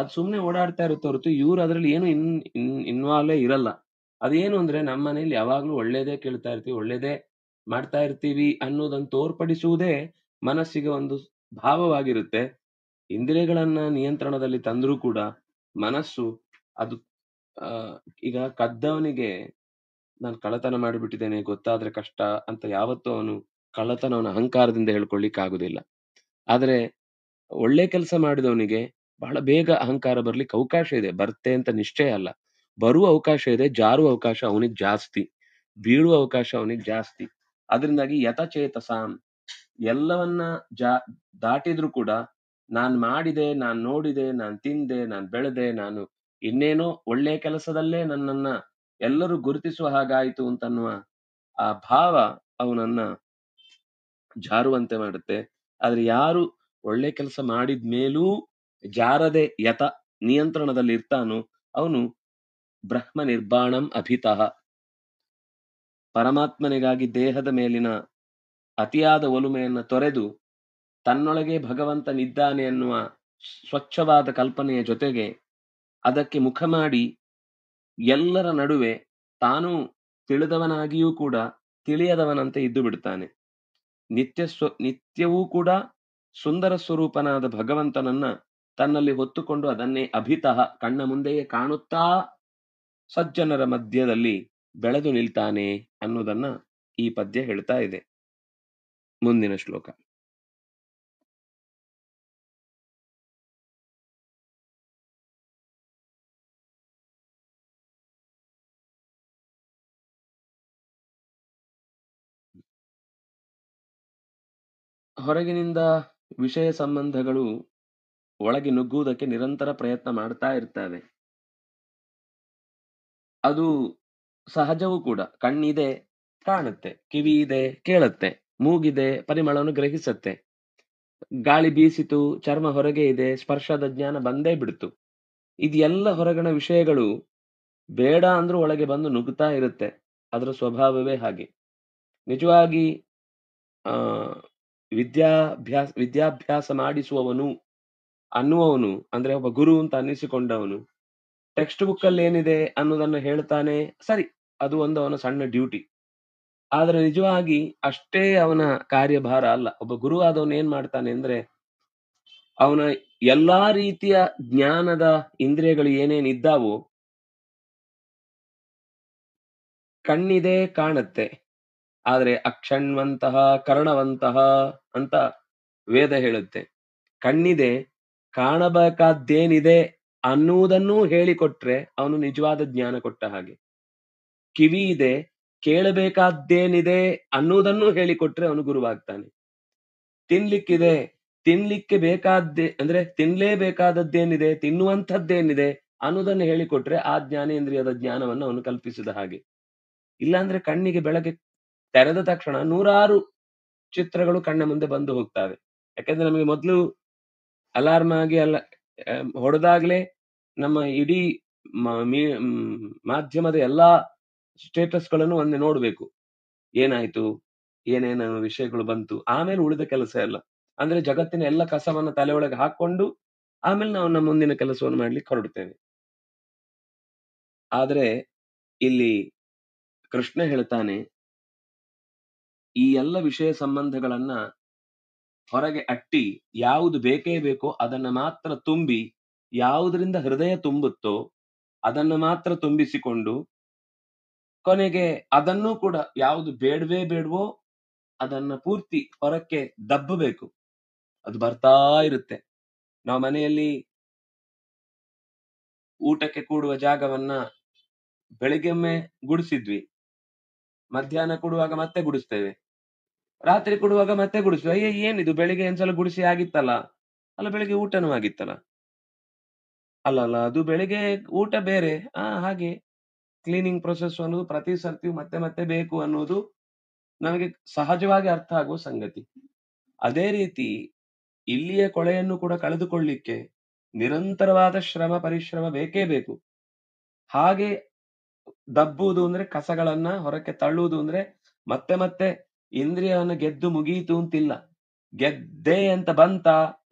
ಅದು ಸುಮ್ಮನೆ ಓಡಾಡ್ತಾ ಇರುತ್ತೆ ಹೊರತು ಇವ್ರು ಅದ್ರಲ್ಲಿ ಏನು ಇನ್ ಇನ್ ಇನ್ವಾಲ್ವೇ ಇರಲ್ಲ ಅದೇನು ಅಂದ್ರೆ ನಮ್ಮ ಮನೆಯಲ್ಲಿ ಯಾವಾಗ್ಲೂ ಒಳ್ಳೇದೇ ಕೇಳ್ತಾ ಇರ್ತೀವಿ ಒಳ್ಳೇದೇ ಮಾಡ್ತಾ ಇರ್ತೀವಿ ಅನ್ನೋದನ್ನು ತೋರ್ಪಡಿಸುವುದೇ ಮನಸ್ಸಿಗೆ ಒಂದು ಭಾವವಾಗಿರುತ್ತೆ ಇಂದ್ರಿಯಗಳನ್ನ ನಿಯಂತ್ರಣದಲ್ಲಿ ತಂದ್ರೂ ಕೂಡ ಮನಸ್ಸು ಅದು ಈಗ ಕದ್ದವನಿಗೆ ನಾನು ಕಳ್ಳತನ ಮಾಡಿಬಿಟ್ಟಿದ್ದೇನೆ ಗೊತ್ತಾದ್ರೆ ಕಷ್ಟ ಅಂತ ಯಾವತ್ತೂ ಅವನು ಕಳ್ಳತನವನ್ನು ಅಹಂಕಾರದಿಂದ ಹೇಳ್ಕೊಳ್ಲಿಕ್ಕೆ ಆಗುದಿಲ್ಲ ಆದ್ರೆ ಒಳ್ಳೆ ಕೆಲಸ ಮಾಡಿದವನಿಗೆ ಬಹಳ ಬೇಗ ಅಹಂಕಾರ ಬರ್ಲಿಕ್ಕೆ ಅವಕಾಶ ಇದೆ ಬರ್ತೆ ಅಂತ ನಿಶ್ಚಯ ಅಲ್ಲ ಬರುವ ಅವಕಾಶ ಇದೆ ಜಾರುವ ಅವಕಾಶ ಅವನಿಗೆ ಜಾಸ್ತಿ ಬೀಳುವ ಅವಕಾಶ ಅವನಿಗೆ ಜಾಸ್ತಿ ಅದರಿಂದಾಗಿ ಯಥಚೇತಸ ಎಲ್ಲವನ್ನ ಜಾ ದಾಟಿದ್ರು ಕೂಡ ನಾನ್ ಮಾಡಿದೆ ನಾನ್ ನೋಡಿದೆ ನಾನ್ ತಿಂದೆ ನಾನ್ ಬೆಳೆದೆ ನಾನು ಇನ್ನೇನೋ ಒಳ್ಳೆ ಕೆಲಸದಲ್ಲೇ ನನ್ನನ್ನ ಎಲ್ಲರೂ ಗುರುತಿಸುವ ಹಾಗಾಯಿತು ಅಂತನ್ನುವ ಆ ಭಾವ ಅವನನ್ನ ಜಾರುವಂತೆ ಮಾಡುತ್ತೆ ಆದ್ರೆ ಯಾರು ಒಳ್ಳೆ ಕೆಲಸ ಮಾಡಿದ ಮೇಲೂ ಜಾರದೆ ಯಥ ನಿಯಂತ್ರಣದಲ್ಲಿ ಇರ್ತಾನೋ ಅವನು ಬ್ರಹ್ಮ ನಿರ್ಬಾಣಂ ಅಭಿತಃ ಪರಮಾತ್ಮನಿಗಾಗಿ ದೇಹದ ಮೇಲಿನ ಅತಿಯಾದ ಒಲುಮೆಯನ್ನು ತೊರೆದು ತನ್ನೊಳಗೆ ಭಗವಂತನಿದ್ದಾನೆ ಎನ್ನುವ ಸ್ವಚ್ಛವಾದ ಕಲ್ಪನೆಯ ಜೊತೆಗೆ ಅದಕ್ಕೆ ಮುಖ ಮಾಡಿ ಎಲ್ಲರ ನಡುವೆ ತಾನು ತಿಳಿದವನಾಗಿಯೂ ಕೂಡ ತಿಳಿಯದವನಂತೆ ಇದ್ದು ಬಿಡ್ತಾನೆ ನಿತ್ಯ ಸ್ವ ನಿತ್ಯವೂ ಕೂಡ ಸುಂದರ ಸ್ವರೂಪನಾದ ಭಗವಂತನನ್ನ ತನ್ನಲ್ಲಿ ಹೊತ್ತುಕೊಂಡು ಅದನ್ನೇ ಅಭಿತಃ ಕಣ್ಣ ಮುಂದೆಯೇ ಕಾಣುತ್ತಾ ಸಜ್ಜನರ ಮಧ್ಯದಲ್ಲಿ ಬೆಳೆದು ನಿಲ್ತಾನೆ ಅನ್ನೋದನ್ನ ಈ ಪದ್ಯ ಹೇಳ್ತಾ ಇದೆ ಮುಂದಿನ ಶ್ಲೋಕ ಹೊರಗಿನಿಂದ ವಿಷಯ ಸಂಬಂಧಗಳು ಒಳಗೆ ನುಗ್ಗುವುದಕ್ಕೆ ನಿರಂತರ ಪ್ರಯತ್ನ ಮಾಡ್ತಾ ಇರ್ತವೆ ಅದು ಸಹಜವೂ ಕೂಡ ಕಣ್ಣಿದೆ ಕಾಣುತ್ತೆ ಕಿವಿ ಇದೆ ಕೇಳುತ್ತೆ ಮೂಗಿದೆ ಪರಿಮಳವನ್ನು ಗ್ರಹಿಸುತ್ತೆ ಗಾಳಿ ಬೀಸಿತು ಚರ್ಮ ಹೊರಗೆ ಇದೆ ಸ್ಪರ್ಶದ ಜ್ಞಾನ ಬಂದೇ ಬಿಡ್ತು ಇದೆಲ್ಲ ಹೊರಗಣ ವಿಷಯಗಳು ಬೇಡ ಅಂದ್ರೂ ಒಳಗೆ ಬಂದು ನುಗ್ಗುತ್ತಾ ಇರುತ್ತೆ ಅದರ ಸ್ವಭಾವವೇ ಹಾಗೆ ನಿಜವಾಗಿ ಆ ವಿದ್ಯಾಭ್ಯಾಸ ವಿದ್ಯಾಭ್ಯಾಸ ಮಾಡಿಸುವವನು ಅನ್ನುವವನು ಅಂದ್ರೆ ಒಬ್ಬ ಗುರು ಅಂತ ಅನ್ನಿಸಿಕೊಂಡವನು ಟೆಕ್ಸ್ಟ್ ಬುಕ್ ಅಲ್ಲಿ ಏನಿದೆ ಅನ್ನೋದನ್ನ ಹೇಳ್ತಾನೆ ಸರಿ ಅದು ಒಂದು ಅವನ ಸಣ್ಣ ಡ್ಯೂಟಿ ಆದ್ರೆ ನಿಜವಾಗಿ ಅಷ್ಟೇ ಅವನ ಕಾರ್ಯಭಾರ ಅಲ್ಲ ಒಬ್ಬ ಗುರು ಆದವನು ಏನ್ ಮಾಡ್ತಾನೆ ಅಂದ್ರೆ ಅವನ ಎಲ್ಲಾ ರೀತಿಯ ಜ್ಞಾನದ ಇಂದ್ರಿಯಗಳು ಏನೇನಿದ್ದಾವೋ ಕಣ್ಣಿದೆ ಕಾಣತ್ತೆ ಆದ್ರೆ ಅಕ್ಷಣ್ವಂತಹ ಕರ್ಣವಂತಹ ಅಂತ ವೇದ ಹೇಳುತ್ತೆ ಕಣ್ಣಿದೆ ಕಾಣಬೇಕಾದ್ದೇನಿದೆ ಅನ್ನುವುದನ್ನೂ ಹೇಳಿಕೊಟ್ರೆ ಅವನು ನಿಜವಾದ ಜ್ಞಾನ ಕೊಟ್ಟ ಹಾಗೆ ಕಿವಿ ಇದೆ ಕೇಳಬೇಕಾದ್ದೇನಿದೆ ಅನ್ನುವುದನ್ನು ಹೇಳಿಕೊಟ್ರೆ ಅವನು ಗುರುವಾಗ್ತಾನೆ ತಿನ್ಲಿಕ್ಕಿದೆ ತಿನ್ಲಿಕ್ಕೆ ಬೇಕಾದ್ದೇ ಅಂದ್ರೆ ತಿನ್ಲೇಬೇಕಾದದ್ದೇನಿದೆ ತಿನ್ನುವಂಥದ್ದೇನಿದೆ ಅನ್ನೋದನ್ನು ಹೇಳಿಕೊಟ್ರೆ ಆ ಜ್ಞಾನೇಂದ್ರಿಯದ ಜ್ಞಾನವನ್ನು ಅವನು ಕಲ್ಪಿಸಿದ ಹಾಗೆ ಇಲ್ಲಾಂದ್ರೆ ಕಣ್ಣಿಗೆ ಬೆಳಗ್ಗೆ ತೆರೆದ ತಕ್ಷಣ ನೂರಾರು ಚಿತ್ರಗಳು ಕಣ್ಣ ಮುಂದೆ ಬಂದು ಹೋಗ್ತವೆ ಯಾಕಂದ್ರೆ ನಮಗೆ ಮೊದಲು ಅಲಾರ್ಮ್ ಆಗಿ ಅಲ್ಲ ಹೊಡೆದಾಗ್ಲೇ ನಮ್ಮ ಇಡೀ ಮಾಧ್ಯಮದ ಎಲ್ಲಾ ಸ್ಟೇಟಸ್ ಗಳನ್ನು ಒಂದೇ ನೋಡ್ಬೇಕು ಏನಾಯ್ತು ಏನೇನು ವಿಷಯಗಳು ಬಂತು ಆಮೇಲೆ ಉಳಿದ ಕೆಲಸ ಎಲ್ಲ ಅಂದ್ರೆ ಜಗತ್ತಿನ ಎಲ್ಲ ಕಸವನ್ನ ತಲೆ ಒಳಗೆ ಹಾಕೊಂಡು ಆಮೇಲೆ ನಾವು ನಮ್ಮ ಮುಂದಿನ ಕೆಲಸವನ್ನು ಮಾಡ್ಲಿಕ್ಕೆ ಹೊರಡ್ತೇವೆ ಆದ್ರೆ ಇಲ್ಲಿ ಕೃಷ್ಣ ಹೇಳ್ತಾನೆ ಈ ಎಲ್ಲ ವಿಷಯ ಸಂಬಂಧಗಳನ್ನ ಹೊರಗೆ ಅಟ್ಟಿ ಯಾವುದು ಬೇಕೇ ಬೇಕೋ ಅದನ್ನ ಮಾತ್ರ ತುಂಬಿ ಯಾವುದರಿಂದ ಹೃದಯ ತುಂಬುತ್ತೋ ಅದನ್ನು ಮಾತ್ರ ತುಂಬಿಸಿಕೊಂಡು ಕೊನೆಗೆ ಅದನ್ನು ಕೂಡ ಯಾವುದು ಬೇಡವೇ ಬೇಡವೋ ಅದನ್ನ ಪೂರ್ತಿ ಹೊರಕ್ಕೆ ದಬ್ಬಬೇಕು ಅದು ಬರ್ತಾ ಇರುತ್ತೆ ನಾವು ಮನೆಯಲ್ಲಿ ಊಟಕ್ಕೆ ಕೂಡುವ ಜಾಗವನ್ನ ಬೆಳಿಗ್ಗೆಮ್ಮೆ ಗುಡಿಸಿದ್ವಿ ಮಧ್ಯಾಹ್ನ ಕೊಡುವಾಗ ಮತ್ತೆ ಗುಡಿಸ್ತೇವೆ ರಾತ್ರಿ ಕೊಡುವಾಗ ಮತ್ತೆ ಗುಡಿಸ್ತೇವೆ ಅಯ್ಯ ಏನಿದು ಬೆಳಿಗ್ಗೆ ಒಂದ್ಸಲ ಗುಡಿಸಿ ಆಗಿತ್ತಲ್ಲ ಅಲ್ಲ ಬೆಳಿಗ್ಗೆ ಊಟನೂ ಆಗಿತ್ತಲ್ಲ ಅಲ್ಲ ಅಲ್ಲ ಅದು ಬೆಳಿಗ್ಗೆ ಊಟ ಬೇರೆ ಆ ಹಾಗೆ ಕ್ಲೀನಿಂಗ್ ಪ್ರೊಸೆಸ್ ಅನ್ನೋದು ಪ್ರತಿ ಸರ್ತಿ ಮತ್ತೆ ಮತ್ತೆ ಬೇಕು ಅನ್ನೋದು ನಮಗೆ ಸಹಜವಾಗಿ ಅರ್ಥ ಆಗುವ ಸಂಗತಿ ಅದೇ ರೀತಿ ಇಲ್ಲಿಯ ಕೊಳೆಯನ್ನು ಕೂಡ ಕಳೆದುಕೊಳ್ಳಿಕ್ಕೆ ನಿರಂತರವಾದ ಶ್ರಮ ಪರಿಶ್ರಮ ಬೇಕೇ ಬೇಕು ಹಾಗೆ ದಬ್ಬುವುದು ಅಂದ್ರೆ ಕಸಗಳನ್ನ ಹೊರಕ್ಕೆ ತಳ್ಳುವುದು ಅಂದ್ರೆ ಮತ್ತೆ ಮತ್ತೆ ಇಂದ್ರಿಯವನ್ನು ಗೆದ್ದು ಮುಗಿಯಿತು ಅಂತಿಲ್ಲ ಗೆದ್ದೆ ಅಂತ ಬಂತ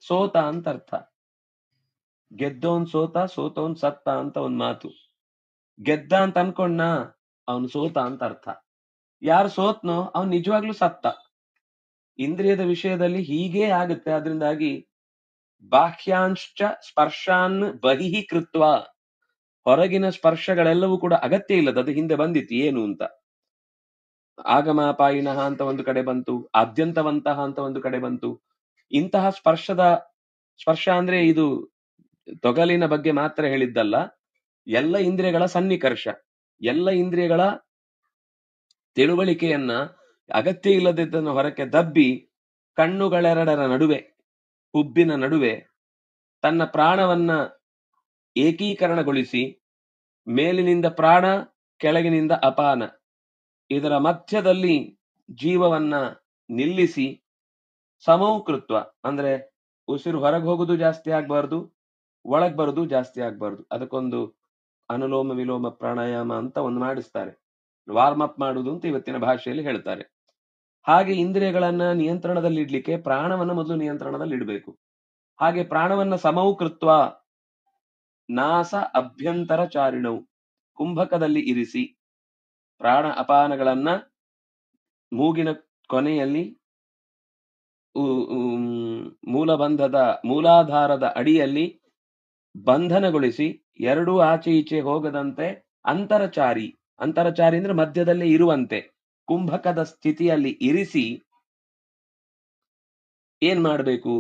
ಸೋತ ಅಂತ ಅರ್ಥ ಗೆದ್ದೋನ್ ಸೋತ ಸೋತೋನ್ ಸತ್ತ ಅಂತ ಒಂದ್ ಮಾತು ಗೆದ್ದ ಅಂತ ಅನ್ಕೊಂಡ ಅವನು ಸೋತ ಅಂತ ಅರ್ಥ ಯಾರು ಸೋತ್ನೋ ಅವ್ನು ನಿಜವಾಗ್ಲೂ ಸತ್ತ ಇಂದ್ರಿಯದ ವಿಷಯದಲ್ಲಿ ಹೀಗೇ ಆಗುತ್ತೆ ಅದರಿಂದಾಗಿ ಬಾಹ್ಯಾಂಶ್ಚ ಸ್ಪರ್ಶಾನ್ ಬಹಿಹಿ ಕೃತ್ವ ಹೊರಗಿನ ಸ್ಪರ್ಶಗಳೆಲ್ಲವೂ ಕೂಡ ಅಗತ್ಯ ಇಲ್ಲದ ಅದು ಹಿಂದೆ ಬಂದಿತ್ತು ಏನು ಅಂತ ಆಗಮಾಪಾಯಿನಃ ಅಂತ ಒಂದು ಕಡೆ ಬಂತು ಆದ್ಯಂತವಂತಹ ಅಂತ ಒಂದು ಕಡೆ ಬಂತು ಇಂತಹ ಸ್ಪರ್ಶದ ಸ್ಪರ್ಶ ಅಂದ್ರೆ ಇದು ತೊಗಲಿನ ಬಗ್ಗೆ ಮಾತ್ರ ಹೇಳಿದ್ದಲ್ಲ ಎಲ್ಲ ಇಂದ್ರಿಯಗಳ ಸನ್ನಿಕರ್ಷ ಎಲ್ಲ ಇಂದ್ರಿಯಗಳ ತಿಳುವಳಿಕೆಯನ್ನ ಅಗತ್ಯ ಇಲ್ಲದಿದ್ದನ್ನು ಹೊರಕ್ಕೆ ದಬ್ಬಿ ಕಣ್ಣುಗಳೆರಡರ ನಡುವೆ ಹುಬ್ಬಿನ ನಡುವೆ ತನ್ನ ಪ್ರಾಣವನ್ನ ಏಕೀಕರಣಗೊಳಿಸಿ ಮೇಲಿನಿಂದ ಪ್ರಾಣ ಕೆಳಗಿನಿಂದ ಅಪಾನ ಇದರ ಮಧ್ಯದಲ್ಲಿ ಜೀವವನ್ನ ನಿಲ್ಲಿಸಿ ಸಮೌಕೃತ್ವ ಅಂದ್ರೆ ಉಸಿರು ಹೊರಗೆ ಹೋಗುದು ಜಾಸ್ತಿ ಆಗ್ಬಾರ್ದು ಒಳಗೆ ಬರೋದು ಜಾಸ್ತಿ ಆಗ್ಬಾರ್ದು ಅದಕ್ಕೊಂದು ಅನುಲೋಮ ವಿಲೋಮ ಪ್ರಾಣಾಯಾಮ ಅಂತ ಒಂದು ಮಾಡಿಸ್ತಾರೆ ವಾರ್ಮ್ ಅಪ್ ಮಾಡುವುದು ಅಂತ ಇವತ್ತಿನ ಭಾಷೆಯಲ್ಲಿ ಹೇಳ್ತಾರೆ ಹಾಗೆ ಇಂದ್ರಿಯಗಳನ್ನ ನಿಯಂತ್ರಣದಲ್ಲಿ ಇಡ್ಲಿಕ್ಕೆ ಪ್ರಾಣವನ್ನ ಮೊದಲು ನಿಯಂತ್ರಣದಲ್ಲಿ ಇಡಬೇಕು ಹಾಗೆ ಪ್ರಾಣವನ್ನ ಸಮೌಕೃತ್ವ ನಾಸ ಅಭ್ಯಂತರ ಚಾರಿಣವು ಕುಂಭಕದಲ್ಲಿ ಇರಿಸಿ ಪ್ರಾಣ ಅಪಾನಗಳನ್ನ ಮೂಗಿನ ಕೊನೆಯಲ್ಲಿ ಮೂಲಬಂಧದ ಮೂಲಾಧಾರದ ಅಡಿಯಲ್ಲಿ ಬಂಧನಗೊಳಿಸಿ ಎರಡೂ ಆಚೆ ಈಚೆ ಹೋಗದಂತೆ ಅಂತರಚಾರಿ ಅಂತರಚಾರಿ ಅಂದ್ರೆ ಮಧ್ಯದಲ್ಲಿ ಇರುವಂತೆ ಕುಂಭಕದ ಸ್ಥಿತಿಯಲ್ಲಿ ಇರಿಸಿ ಏನ್ ಮಾಡಬೇಕು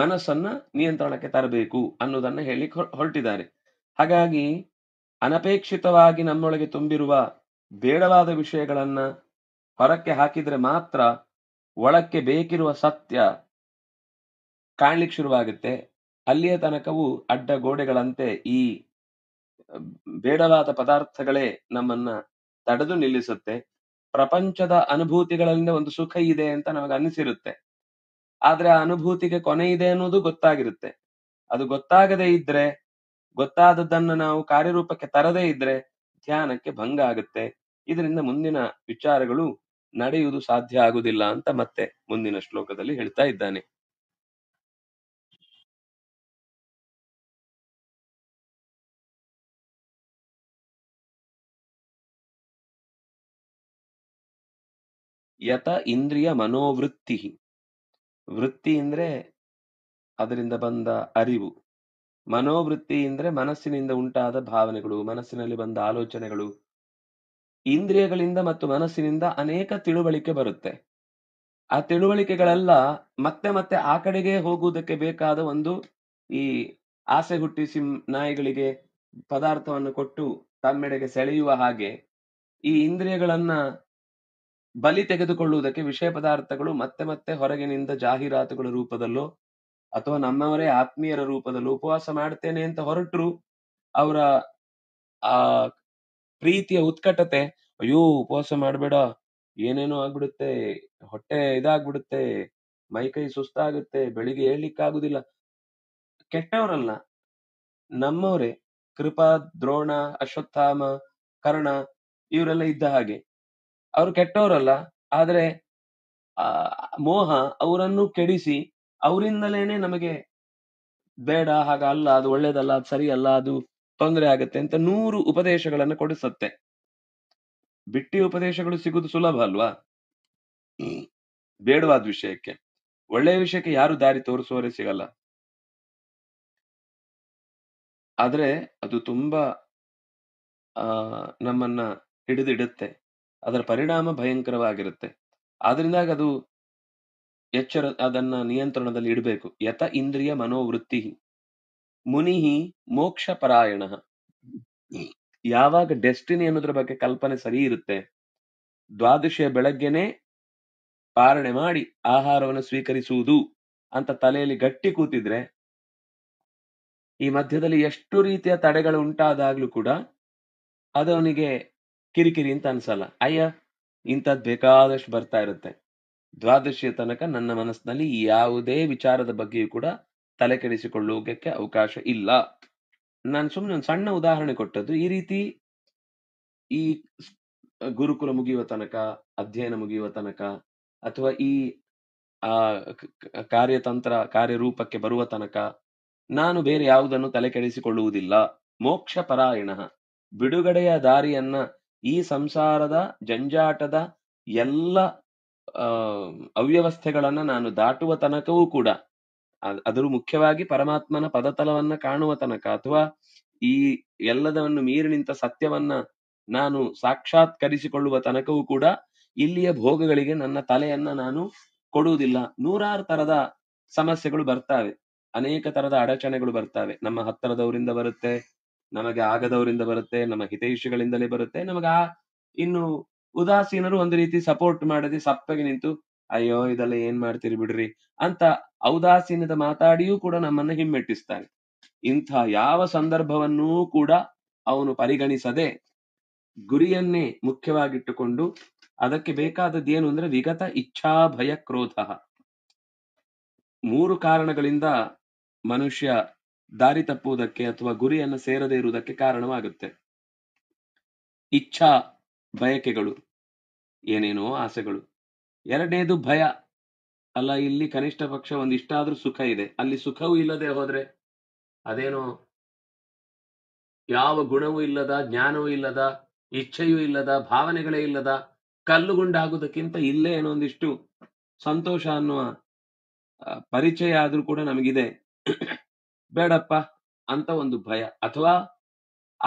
ಮನಸ್ಸನ್ನ ನಿಯಂತ್ರಣಕ್ಕೆ ತರಬೇಕು ಅನ್ನೋದನ್ನ ಹೇಳಿ ಹೊರಟಿದ್ದಾರೆ ಹಾಗಾಗಿ ಅನಪೇಕ್ಷಿತವಾಗಿ ನಮ್ಮೊಳಗೆ ತುಂಬಿರುವ ಬೇಡವಾದ ವಿಷಯಗಳನ್ನ ಹೊರಕ್ಕೆ ಹಾಕಿದ್ರೆ ಮಾತ್ರ ಒಳಕ್ಕೆ ಬೇಕಿರುವ ಸತ್ಯ ಕಾಣ್ಲಿಕ್ಕೆ ಶುರುವಾಗುತ್ತೆ ಅಲ್ಲಿಯ ತನಕವೂ ಅಡ್ಡ ಗೋಡೆಗಳಂತೆ ಈ ಬೇಡವಾದ ಪದಾರ್ಥಗಳೇ ನಮ್ಮನ್ನ ತಡೆದು ನಿಲ್ಲಿಸುತ್ತೆ ಪ್ರಪಂಚದ ಅನುಭೂತಿಗಳಲ್ಲಿಂದ ಒಂದು ಸುಖ ಇದೆ ಅಂತ ನಮಗೆ ಅನ್ನಿಸಿರುತ್ತೆ ಆದ್ರೆ ಆ ಅನುಭೂತಿಗೆ ಕೊನೆ ಇದೆ ಅನ್ನೋದು ಗೊತ್ತಾಗಿರುತ್ತೆ ಅದು ಗೊತ್ತಾಗದೇ ಇದ್ರೆ ಗೊತ್ತಾದದ್ದನ್ನ ನಾವು ಕಾರ್ಯರೂಪಕ್ಕೆ ತರದೇ ಇದ್ರೆ ಧ್ಯಾನಕ್ಕೆ ಭಂಗ ಆಗುತ್ತೆ ಇದರಿಂದ ಮುಂದಿನ ವಿಚಾರಗಳು ನಡೆಯುವುದು ಸಾಧ್ಯ ಆಗುವುದಿಲ್ಲ ಅಂತ ಮತ್ತೆ ಮುಂದಿನ ಶ್ಲೋಕದಲ್ಲಿ ಹೇಳ್ತಾ ಇದ್ದಾನೆ ಯತ ಇಂದ್ರಿಯ ಮನೋವೃತ್ತಿ ವೃತ್ತಿ ಅಂದ್ರೆ ಅದರಿಂದ ಬಂದ ಅರಿವು ಮನೋವೃತ್ತಿ ಅಂದ್ರೆ ಮನಸ್ಸಿನಿಂದ ಉಂಟಾದ ಭಾವನೆಗಳು ಮನಸ್ಸಿನಲ್ಲಿ ಬಂದ ಆಲೋಚನೆಗಳು ಇಂದ್ರಿಯಗಳಿಂದ ಮತ್ತು ಮನಸ್ಸಿನಿಂದ ಅನೇಕ ತಿಳುವಳಿಕೆ ಬರುತ್ತೆ ಆ ತಿಳುವಳಿಕೆಗಳೆಲ್ಲ ಮತ್ತೆ ಮತ್ತೆ ಆ ಕಡೆಗೆ ಹೋಗುವುದಕ್ಕೆ ಬೇಕಾದ ಒಂದು ಈ ಆಸೆ ಹುಟ್ಟಿಸಿ ನಾಯಿಗಳಿಗೆ ಪದಾರ್ಥವನ್ನು ಕೊಟ್ಟು ತಮ್ಮೆಡೆಗೆ ಸೆಳೆಯುವ ಹಾಗೆ ಈ ಇಂದ್ರಿಯಗಳನ್ನ ಬಲಿ ತೆಗೆದುಕೊಳ್ಳುವುದಕ್ಕೆ ವಿಷಯ ಪದಾರ್ಥಗಳು ಮತ್ತೆ ಮತ್ತೆ ಹೊರಗಿನಿಂದ ಜಾಹೀರಾತುಗಳ ರೂಪದಲ್ಲೋ ಅಥವಾ ನಮ್ಮವರೇ ಆತ್ಮೀಯರ ರೂಪದಲ್ಲೋ ಉಪವಾಸ ಮಾಡ್ತೇನೆ ಅಂತ ಹೊರಟ್ರು ಅವರ ಆ ಪ್ರೀತಿಯ ಉತ್ಕಟತೆ ಅಯ್ಯೋ ಉಪವಾಸ ಮಾಡಬೇಡ ಏನೇನೋ ಆಗ್ಬಿಡುತ್ತೆ ಹೊಟ್ಟೆ ಇದಾಗ್ಬಿಡುತ್ತೆ ಕೈ ಸುಸ್ತಾಗುತ್ತೆ ಬೆಳಿಗ್ಗೆ ಏಳ್ಲಿಕ್ಕಾಗುದಿಲ್ಲ ಕೆಟ್ಟವರಲ್ಲ ನಮ್ಮವರೇ ಕೃಪಾ ದ್ರೋಣ ಅಶ್ವತ್ಥಾಮ ಕರ್ಣ ಇವರೆಲ್ಲ ಇದ್ದ ಹಾಗೆ ಅವರು ಕೆಟ್ಟವರಲ್ಲ ಆದ್ರೆ ಆ ಮೋಹ ಅವರನ್ನು ಕೆಡಿಸಿ ಅವರಿಂದಲೇನೆ ನಮಗೆ ಬೇಡ ಹಾಗ ಅಲ್ಲ ಅದು ಒಳ್ಳೇದಲ್ಲ ಅದು ಸರಿಯಲ್ಲ ಅದು ತೊಂದರೆ ಆಗುತ್ತೆ ಅಂತ ನೂರು ಉಪದೇಶಗಳನ್ನು ಕೊಡಿಸುತ್ತೆ ಬಿಟ್ಟಿ ಉಪದೇಶಗಳು ಸಿಗುದು ಸುಲಭ ಅಲ್ವಾ ಬೇಡವಾದ ವಿಷಯಕ್ಕೆ ಒಳ್ಳೆಯ ವಿಷಯಕ್ಕೆ ಯಾರು ದಾರಿ ತೋರಿಸುವವರೇ ಸಿಗಲ್ಲ ಆದ್ರೆ ಅದು ತುಂಬಾ ಆ ನಮ್ಮನ್ನ ಹಿಡಿದಿಡುತ್ತೆ ಅದರ ಪರಿಣಾಮ ಭಯಂಕರವಾಗಿರುತ್ತೆ ಆದ್ರಿಂದಾಗ ಅದು ಎಚ್ಚರ ಅದನ್ನ ನಿಯಂತ್ರಣದಲ್ಲಿ ಇಡಬೇಕು ಯತ ಇಂದ್ರಿಯ ಮನೋವೃತ್ತಿ ಮುನಿಹಿ ಮೋಕ್ಷ ಪರಾಯಣ ಯಾವಾಗ ಡೆಸ್ಟಿನಿ ಅನ್ನೋದ್ರ ಬಗ್ಗೆ ಕಲ್ಪನೆ ಸರಿ ಇರುತ್ತೆ ದ್ವಾದಶಿಯ ಬೆಳಗ್ಗೆನೆ ಪಾರಣೆ ಮಾಡಿ ಆಹಾರವನ್ನು ಸ್ವೀಕರಿಸುವುದು ಅಂತ ತಲೆಯಲ್ಲಿ ಗಟ್ಟಿ ಕೂತಿದ್ರೆ ಈ ಮಧ್ಯದಲ್ಲಿ ಎಷ್ಟು ರೀತಿಯ ತಡೆಗಳು ಉಂಟಾದಾಗ್ಲೂ ಕೂಡ ಅದವನಿಗೆ ಕಿರಿಕಿರಿ ಅಂತ ಅನ್ಸಲ್ಲ ಅಯ್ಯ ಇಂಥದ್ದು ಬೇಕಾದಷ್ಟು ಬರ್ತಾ ಇರುತ್ತೆ ದ್ವಾದಶಿಯ ತನಕ ನನ್ನ ಮನಸ್ಸಿನಲ್ಲಿ ಯಾವುದೇ ವಿಚಾರದ ಬಗ್ಗೆಯೂ ಕೂಡ ತಲೆ ಅವಕಾಶ ಇಲ್ಲ ನಾನು ಸುಮ್ಮನೆ ಒಂದು ಸಣ್ಣ ಉದಾಹರಣೆ ಕೊಟ್ಟದ್ದು ಈ ರೀತಿ ಈ ಗುರುಕುಲ ಮುಗಿಯುವ ತನಕ ಅಧ್ಯಯನ ಮುಗಿಯುವ ತನಕ ಅಥವಾ ಈ ಆ ಕಾರ್ಯತಂತ್ರ ಕಾರ್ಯರೂಪಕ್ಕೆ ಬರುವ ತನಕ ನಾನು ಬೇರೆ ಯಾವುದನ್ನು ತಲೆ ಕೆಡಿಸಿಕೊಳ್ಳುವುದಿಲ್ಲ ಮೋಕ್ಷ ಪರಾಯಣ ಬಿಡುಗಡೆಯ ದಾರಿಯನ್ನ ಈ ಸಂಸಾರದ ಜಂಜಾಟದ ಎಲ್ಲ ಅವ್ಯವಸ್ಥೆಗಳನ್ನ ನಾನು ದಾಟುವ ತನಕವೂ ಕೂಡ ಅದರ ಮುಖ್ಯವಾಗಿ ಪರಮಾತ್ಮನ ಪದತಲವನ್ನ ಕಾಣುವ ತನಕ ಅಥವಾ ಈ ಎಲ್ಲದವನ್ನು ಮೀರಿ ನಿಂತ ಸತ್ಯವನ್ನ ನಾನು ಸಾಕ್ಷಾತ್ಕರಿಸಿಕೊಳ್ಳುವ ತನಕವೂ ಕೂಡ ಇಲ್ಲಿಯ ಭೋಗಗಳಿಗೆ ನನ್ನ ತಲೆಯನ್ನ ನಾನು ಕೊಡುವುದಿಲ್ಲ ನೂರಾರು ತರದ ಸಮಸ್ಯೆಗಳು ಬರ್ತಾವೆ ಅನೇಕ ತರದ ಅಡಚಣೆಗಳು ಬರ್ತವೆ ನಮ್ಮ ಹತ್ತಿರದವರಿಂದ ಬರುತ್ತೆ ನಮಗೆ ಆಗದವರಿಂದ ಬರುತ್ತೆ ನಮ್ಮ ಹಿತೈಷಿಗಳಿಂದಲೇ ಬರುತ್ತೆ ನಮಗ ಆ ಇನ್ನು ಉದಾಸೀನರು ಒಂದು ರೀತಿ ಸಪೋರ್ಟ್ ಮಾಡದೆ ಸಪ್ಪಗೆ ನಿಂತು ಅಯ್ಯೋ ಇದೆಲ್ಲ ಏನ್ ಮಾಡ್ತೀರಿ ಬಿಡ್ರಿ ಅಂತ ಔದಾಸೀನದ ಮಾತಾಡಿಯೂ ಕೂಡ ನಮ್ಮನ್ನ ಹಿಮ್ಮೆಟ್ಟಿಸ್ತಾನೆ ಇಂಥ ಯಾವ ಸಂದರ್ಭವನ್ನೂ ಕೂಡ ಅವನು ಪರಿಗಣಿಸದೆ ಗುರಿಯನ್ನೇ ಮುಖ್ಯವಾಗಿಟ್ಟುಕೊಂಡು ಅದಕ್ಕೆ ಏನು ಅಂದ್ರೆ ವಿಗತ ಇಚ್ಛಾ ಭಯ ಕ್ರೋಧ ಮೂರು ಕಾರಣಗಳಿಂದ ಮನುಷ್ಯ ದಾರಿ ತಪ್ಪುವುದಕ್ಕೆ ಅಥವಾ ಗುರಿಯನ್ನು ಸೇರದೇ ಇರುವುದಕ್ಕೆ ಕಾರಣವಾಗುತ್ತೆ ಇಚ್ಛಾ ಬಯಕೆಗಳು ಏನೇನೋ ಆಸೆಗಳು ಎರಡನೇದು ಭಯ ಅಲ್ಲ ಇಲ್ಲಿ ಕನಿಷ್ಠ ಪಕ್ಷ ಒಂದಿಷ್ಟಾದ್ರೂ ಸುಖ ಇದೆ ಅಲ್ಲಿ ಸುಖವೂ ಇಲ್ಲದೆ ಹೋದ್ರೆ ಅದೇನೋ ಯಾವ ಗುಣವೂ ಇಲ್ಲದ ಜ್ಞಾನವೂ ಇಲ್ಲದ ಇಚ್ಛೆಯೂ ಇಲ್ಲದ ಭಾವನೆಗಳೇ ಇಲ್ಲದ ಕಲ್ಲುಗುಂಡಾಗುವುದಕ್ಕಿಂತ ಇಲ್ಲೇ ಏನೋ ಒಂದಿಷ್ಟು ಸಂತೋಷ ಅನ್ನುವ ಪರಿಚಯ ಆದ್ರೂ ಕೂಡ ನಮಗಿದೆ ಬೇಡಪ್ಪ ಅಂತ ಒಂದು ಭಯ ಅಥವಾ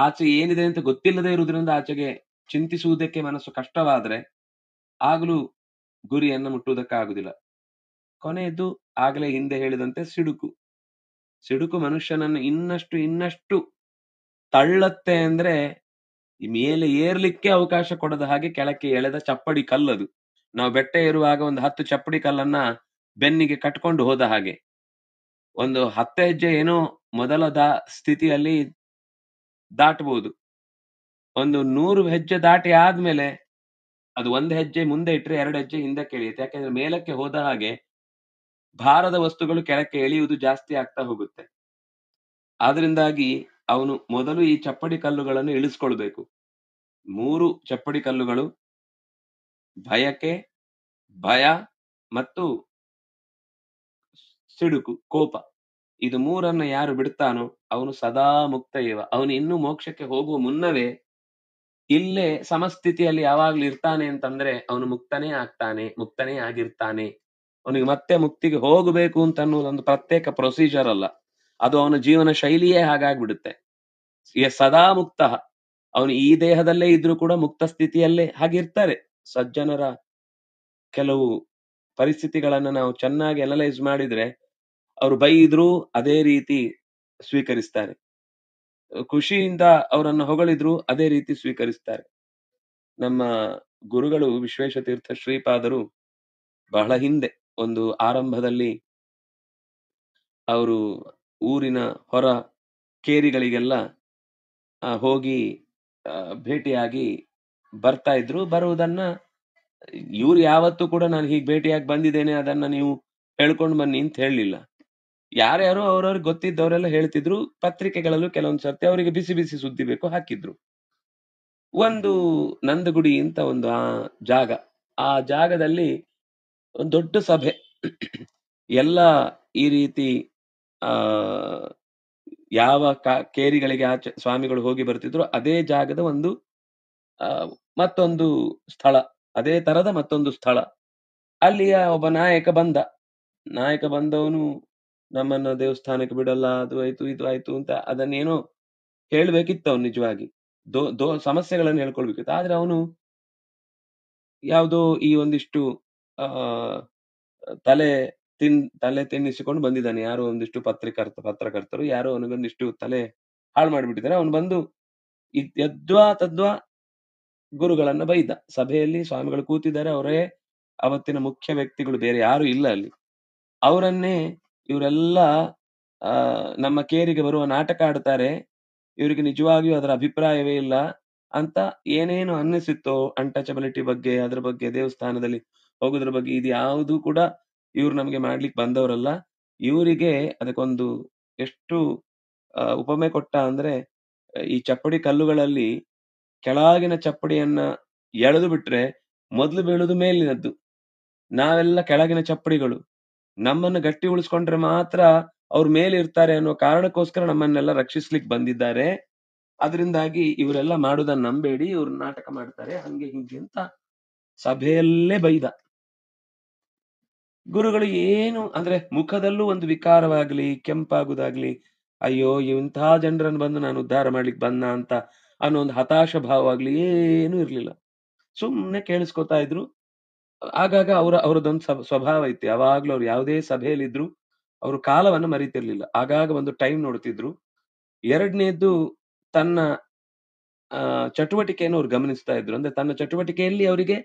ಆಚೆ ಏನಿದೆ ಅಂತ ಗೊತ್ತಿಲ್ಲದೆ ಇರುವುದರಿಂದ ಆಚೆಗೆ ಚಿಂತಿಸುವುದಕ್ಕೆ ಮನಸ್ಸು ಕಷ್ಟವಾದ್ರೆ ಆಗಲೂ ಗುರಿಯನ್ನು ಮುಟ್ಟುವುದಕ್ಕಾಗುದಿಲ್ಲ ಕೊನೆಯದ್ದು ಆಗಲೇ ಹಿಂದೆ ಹೇಳಿದಂತೆ ಸಿಡುಕು ಸಿಡುಕು ಮನುಷ್ಯನನ್ನು ಇನ್ನಷ್ಟು ಇನ್ನಷ್ಟು ತಳ್ಳತ್ತೆ ಅಂದ್ರೆ ಮೇಲೆ ಏರ್ಲಿಕ್ಕೆ ಅವಕಾಶ ಕೊಡದ ಹಾಗೆ ಕೆಳಕ್ಕೆ ಎಳೆದ ಚಪ್ಪಡಿ ಕಲ್ಲದು ನಾವು ಬೆಟ್ಟ ಏರುವಾಗ ಒಂದು ಹತ್ತು ಚಪ್ಪಡಿ ಕಲ್ಲನ್ನ ಬೆನ್ನಿಗೆ ಕಟ್ಕೊಂಡು ಹೋದ ಹಾಗೆ ಒಂದು ಹತ್ತು ಹೆಜ್ಜೆ ಏನೋ ಮೊದಲ ದಾ ಸ್ಥಿತಿಯಲ್ಲಿ ದಾಟಬಹುದು ಒಂದು ನೂರು ಹೆಜ್ಜೆ ದಾಟಿ ಆದ್ಮೇಲೆ ಅದು ಒಂದು ಹೆಜ್ಜೆ ಮುಂದೆ ಇಟ್ಟರೆ ಎರಡು ಹೆಜ್ಜೆ ಹಿಂದಕ್ಕೆ ಇಳಿಯುತ್ತೆ ಯಾಕೆಂದ್ರೆ ಮೇಲಕ್ಕೆ ಹೋದ ಹಾಗೆ ಭಾರದ ವಸ್ತುಗಳು ಕೆಳಕ್ಕೆ ಎಳೆಯುವುದು ಜಾಸ್ತಿ ಆಗ್ತಾ ಹೋಗುತ್ತೆ ಆದ್ರಿಂದಾಗಿ ಅವನು ಮೊದಲು ಈ ಚಪ್ಪಡಿ ಕಲ್ಲುಗಳನ್ನು ಇಳಿಸ್ಕೊಳ್ಬೇಕು ಮೂರು ಚಪ್ಪಡಿ ಕಲ್ಲುಗಳು ಭಯಕ್ಕೆ ಭಯ ಮತ್ತು ಸಿಡುಕು ಕೋಪ ಇದು ಮೂರನ್ನ ಯಾರು ಬಿಡ್ತಾನೋ ಅವನು ಸದಾ ಮುಕ್ತ ಇವ ಅವನು ಇನ್ನೂ ಮೋಕ್ಷಕ್ಕೆ ಹೋಗುವ ಮುನ್ನವೇ ಇಲ್ಲೇ ಸಮಸ್ಥಿತಿಯಲ್ಲಿ ಯಾವಾಗ್ಲೂ ಇರ್ತಾನೆ ಅಂತಂದ್ರೆ ಅವನು ಮುಕ್ತನೇ ಆಗ್ತಾನೆ ಮುಕ್ತನೇ ಆಗಿರ್ತಾನೆ ಅವನಿಗೆ ಮತ್ತೆ ಮುಕ್ತಿಗೆ ಹೋಗಬೇಕು ಅಂತ ಅನ್ನೋದೊಂದು ಪ್ರತ್ಯೇಕ ಪ್ರೊಸೀಜರ್ ಅಲ್ಲ ಅದು ಅವನ ಜೀವನ ಶೈಲಿಯೇ ಹಾಗಾಗ್ಬಿಡುತ್ತೆ ಸದಾ ಮುಕ್ತ ಅವನು ಈ ದೇಹದಲ್ಲೇ ಇದ್ರೂ ಕೂಡ ಮುಕ್ತ ಸ್ಥಿತಿಯಲ್ಲೇ ಹಾಗಿರ್ತಾರೆ ಸಜ್ಜನರ ಕೆಲವು ಪರಿಸ್ಥಿತಿಗಳನ್ನ ನಾವು ಚೆನ್ನಾಗಿ ಅನಲೈಸ್ ಮಾಡಿದ್ರೆ ಅವರು ಬೈದ್ರು ಅದೇ ರೀತಿ ಸ್ವೀಕರಿಸ್ತಾರೆ ಖುಷಿಯಿಂದ ಅವರನ್ನು ಹೊಗಳಿದ್ರು ಅದೇ ರೀತಿ ಸ್ವೀಕರಿಸ್ತಾರೆ ನಮ್ಮ ಗುರುಗಳು ವಿಶ್ವೇಶತೀರ್ಥ ಶ್ರೀಪಾದರು ಬಹಳ ಹಿಂದೆ ಒಂದು ಆರಂಭದಲ್ಲಿ ಅವರು ಊರಿನ ಹೊರ ಕೇರಿಗಳಿಗೆಲ್ಲ ಹೋಗಿ ಭೇಟಿಯಾಗಿ ಬರ್ತಾ ಇದ್ರು ಬರುವುದನ್ನ ಇವ್ರು ಯಾವತ್ತೂ ಕೂಡ ನಾನು ಹೀಗೆ ಭೇಟಿಯಾಗಿ ಬಂದಿದ್ದೇನೆ ಅದನ್ನ ನೀವು ಹೇಳ್ಕೊಂಡು ಬನ್ನಿ ಅಂತ ಹೇಳಲಿಲ್ಲ ಯಾರ್ಯಾರು ಅವ್ರವ್ರಿಗೆ ಗೊತ್ತಿದ್ದವರೆಲ್ಲ ಹೇಳ್ತಿದ್ರು ಪತ್ರಿಕೆಗಳಲ್ಲೂ ಕೆಲವೊಂದು ಸರ್ತಿ ಅವರಿಗೆ ಬಿಸಿ ಬಿಸಿ ಸುದ್ದಿ ಬೇಕು ಹಾಕಿದ್ರು ಒಂದು ನಂದಗುಡಿ ಅಂತ ಒಂದು ಆ ಜಾಗ ಆ ಜಾಗದಲ್ಲಿ ಒಂದು ದೊಡ್ಡ ಸಭೆ ಎಲ್ಲ ಈ ರೀತಿ ಆ ಯಾವ ಕೇರಿಗಳಿಗೆ ಆಚೆ ಸ್ವಾಮಿಗಳು ಹೋಗಿ ಬರ್ತಿದ್ರು ಅದೇ ಜಾಗದ ಒಂದು ಮತ್ತೊಂದು ಸ್ಥಳ ಅದೇ ತರದ ಮತ್ತೊಂದು ಸ್ಥಳ ಅಲ್ಲಿಯ ಒಬ್ಬ ನಾಯಕ ಬಂದ ನಾಯಕ ಬಂದವನು ನಮ್ಮನ್ನ ದೇವಸ್ಥಾನಕ್ಕೆ ಬಿಡಲ್ಲ ಅದು ಆಯ್ತು ಇದು ಆಯ್ತು ಅಂತ ಅದನ್ನೇನೋ ಹೇಳ್ಬೇಕಿತ್ತು ಅವ್ನು ನಿಜವಾಗಿ ದೋ ದೋ ಸಮಸ್ಯೆಗಳನ್ನು ಹೇಳ್ಕೊಳ್ಬೇಕಿತ್ತು ಆದ್ರೆ ಅವನು ಯಾವುದೋ ಈ ಒಂದಿಷ್ಟು ಆ ತಲೆ ತಿನ್ ತಲೆ ತಿನ್ನಿಸಿಕೊಂಡು ಬಂದಿದ್ದಾನೆ ಯಾರೋ ಒಂದಿಷ್ಟು ಪತ್ರಿಕರ್ತ ಪತ್ರಕರ್ತರು ಯಾರೋ ಅವನಿಗೊಂದಿಷ್ಟು ತಲೆ ಹಾಳು ಮಾಡಿಬಿಟ್ಟಿದ್ದಾರೆ ಅವನು ಬಂದು ಯದ್ವಾ ತದ್ವಾ ಗುರುಗಳನ್ನ ಬೈದ ಸಭೆಯಲ್ಲಿ ಸ್ವಾಮಿಗಳು ಕೂತಿದ್ದಾರೆ ಅವರೇ ಅವತ್ತಿನ ಮುಖ್ಯ ವ್ಯಕ್ತಿಗಳು ಬೇರೆ ಯಾರು ಇಲ್ಲ ಅಲ್ಲಿ ಅವರನ್ನೇ ಇವರೆಲ್ಲ ನಮ್ಮ ಕೇರಿಗೆ ಬರುವ ನಾಟಕ ಆಡ್ತಾರೆ ಇವರಿಗೆ ನಿಜವಾಗಿಯೂ ಅದರ ಅಭಿಪ್ರಾಯವೇ ಇಲ್ಲ ಅಂತ ಏನೇನು ಅನ್ನಿಸಿತ್ತೋ ಅನ್ಟಚಬಿಲಿಟಿ ಬಗ್ಗೆ ಅದ್ರ ಬಗ್ಗೆ ದೇವಸ್ಥಾನದಲ್ಲಿ ಹೋಗೋದ್ರ ಬಗ್ಗೆ ಇದು ಯಾವುದು ಕೂಡ ಇವ್ರು ನಮಗೆ ಮಾಡ್ಲಿಕ್ಕೆ ಬಂದವರಲ್ಲ ಇವರಿಗೆ ಅದಕ್ಕೊಂದು ಎಷ್ಟು ಉಪಮೆ ಕೊಟ್ಟ ಅಂದ್ರೆ ಈ ಚಪ್ಪಡಿ ಕಲ್ಲುಗಳಲ್ಲಿ ಕೆಳಗಿನ ಚಪ್ಪಡಿಯನ್ನ ಎಳೆದು ಬಿಟ್ರೆ ಮೊದ್ಲು ಬೀಳುದು ಮೇಲಿನದ್ದು ನಾವೆಲ್ಲ ಕೆಳಗಿನ ಚಪ್ಪಡಿಗಳು ನಮ್ಮನ್ನು ಗಟ್ಟಿ ಉಳಿಸ್ಕೊಂಡ್ರೆ ಮಾತ್ರ ಅವ್ರ ಮೇಲೆ ಇರ್ತಾರೆ ಅನ್ನೋ ಕಾರಣಕ್ಕೋಸ್ಕರ ನಮ್ಮನ್ನೆಲ್ಲ ರಕ್ಷಿಸ್ಲಿಕ್ಕೆ ಬಂದಿದ್ದಾರೆ ಅದರಿಂದಾಗಿ ಇವರೆಲ್ಲ ಮಾಡುದನ್ನ ನಂಬೇಡಿ ಇವ್ರು ನಾಟಕ ಮಾಡ್ತಾರೆ ಹಂಗೆ ಹಿಂಗೆ ಅಂತ ಸಭೆಯಲ್ಲೇ ಬೈದ ಗುರುಗಳು ಏನು ಅಂದ್ರೆ ಮುಖದಲ್ಲೂ ಒಂದು ವಿಕಾರವಾಗ್ಲಿ ಕೆಂಪಾಗುದಾಗ್ಲಿ ಅಯ್ಯೋ ಇಂತಹ ಜನರನ್ನು ಬಂದು ನಾನು ಉದ್ಧಾರ ಮಾಡ್ಲಿಕ್ಕೆ ಬಂದ ಅಂತ ಅನ್ನೋ ಒಂದು ಹತಾಶ ಭಾವ ಆಗ್ಲಿ ಏನು ಇರ್ಲಿಲ್ಲ ಸುಮ್ಮನೆ ಕೇಳಿಸ್ಕೊತಾ ಇದ್ರು ಆಗಾಗ ಅವರ ಅವರದೊಂದು ಸ್ವಭಾವ ಐತಿ ಯಾವಾಗ್ಲೂ ಅವ್ರು ಯಾವುದೇ ಸಭೆಯಲ್ಲಿದ್ರು ಅವರು ಕಾಲವನ್ನು ಮರಿತಿರ್ಲಿಲ್ಲ ಆಗಾಗ ಒಂದು ಟೈಮ್ ನೋಡ್ತಿದ್ರು ಎರಡನೇದ್ದು ತನ್ನ ಚಟುವಟಿಕೆಯನ್ನು ಅವ್ರು ಗಮನಿಸ್ತಾ ಇದ್ರು ಅಂದ್ರೆ ತನ್ನ ಚಟುವಟಿಕೆಯಲ್ಲಿ ಅವರಿಗೆ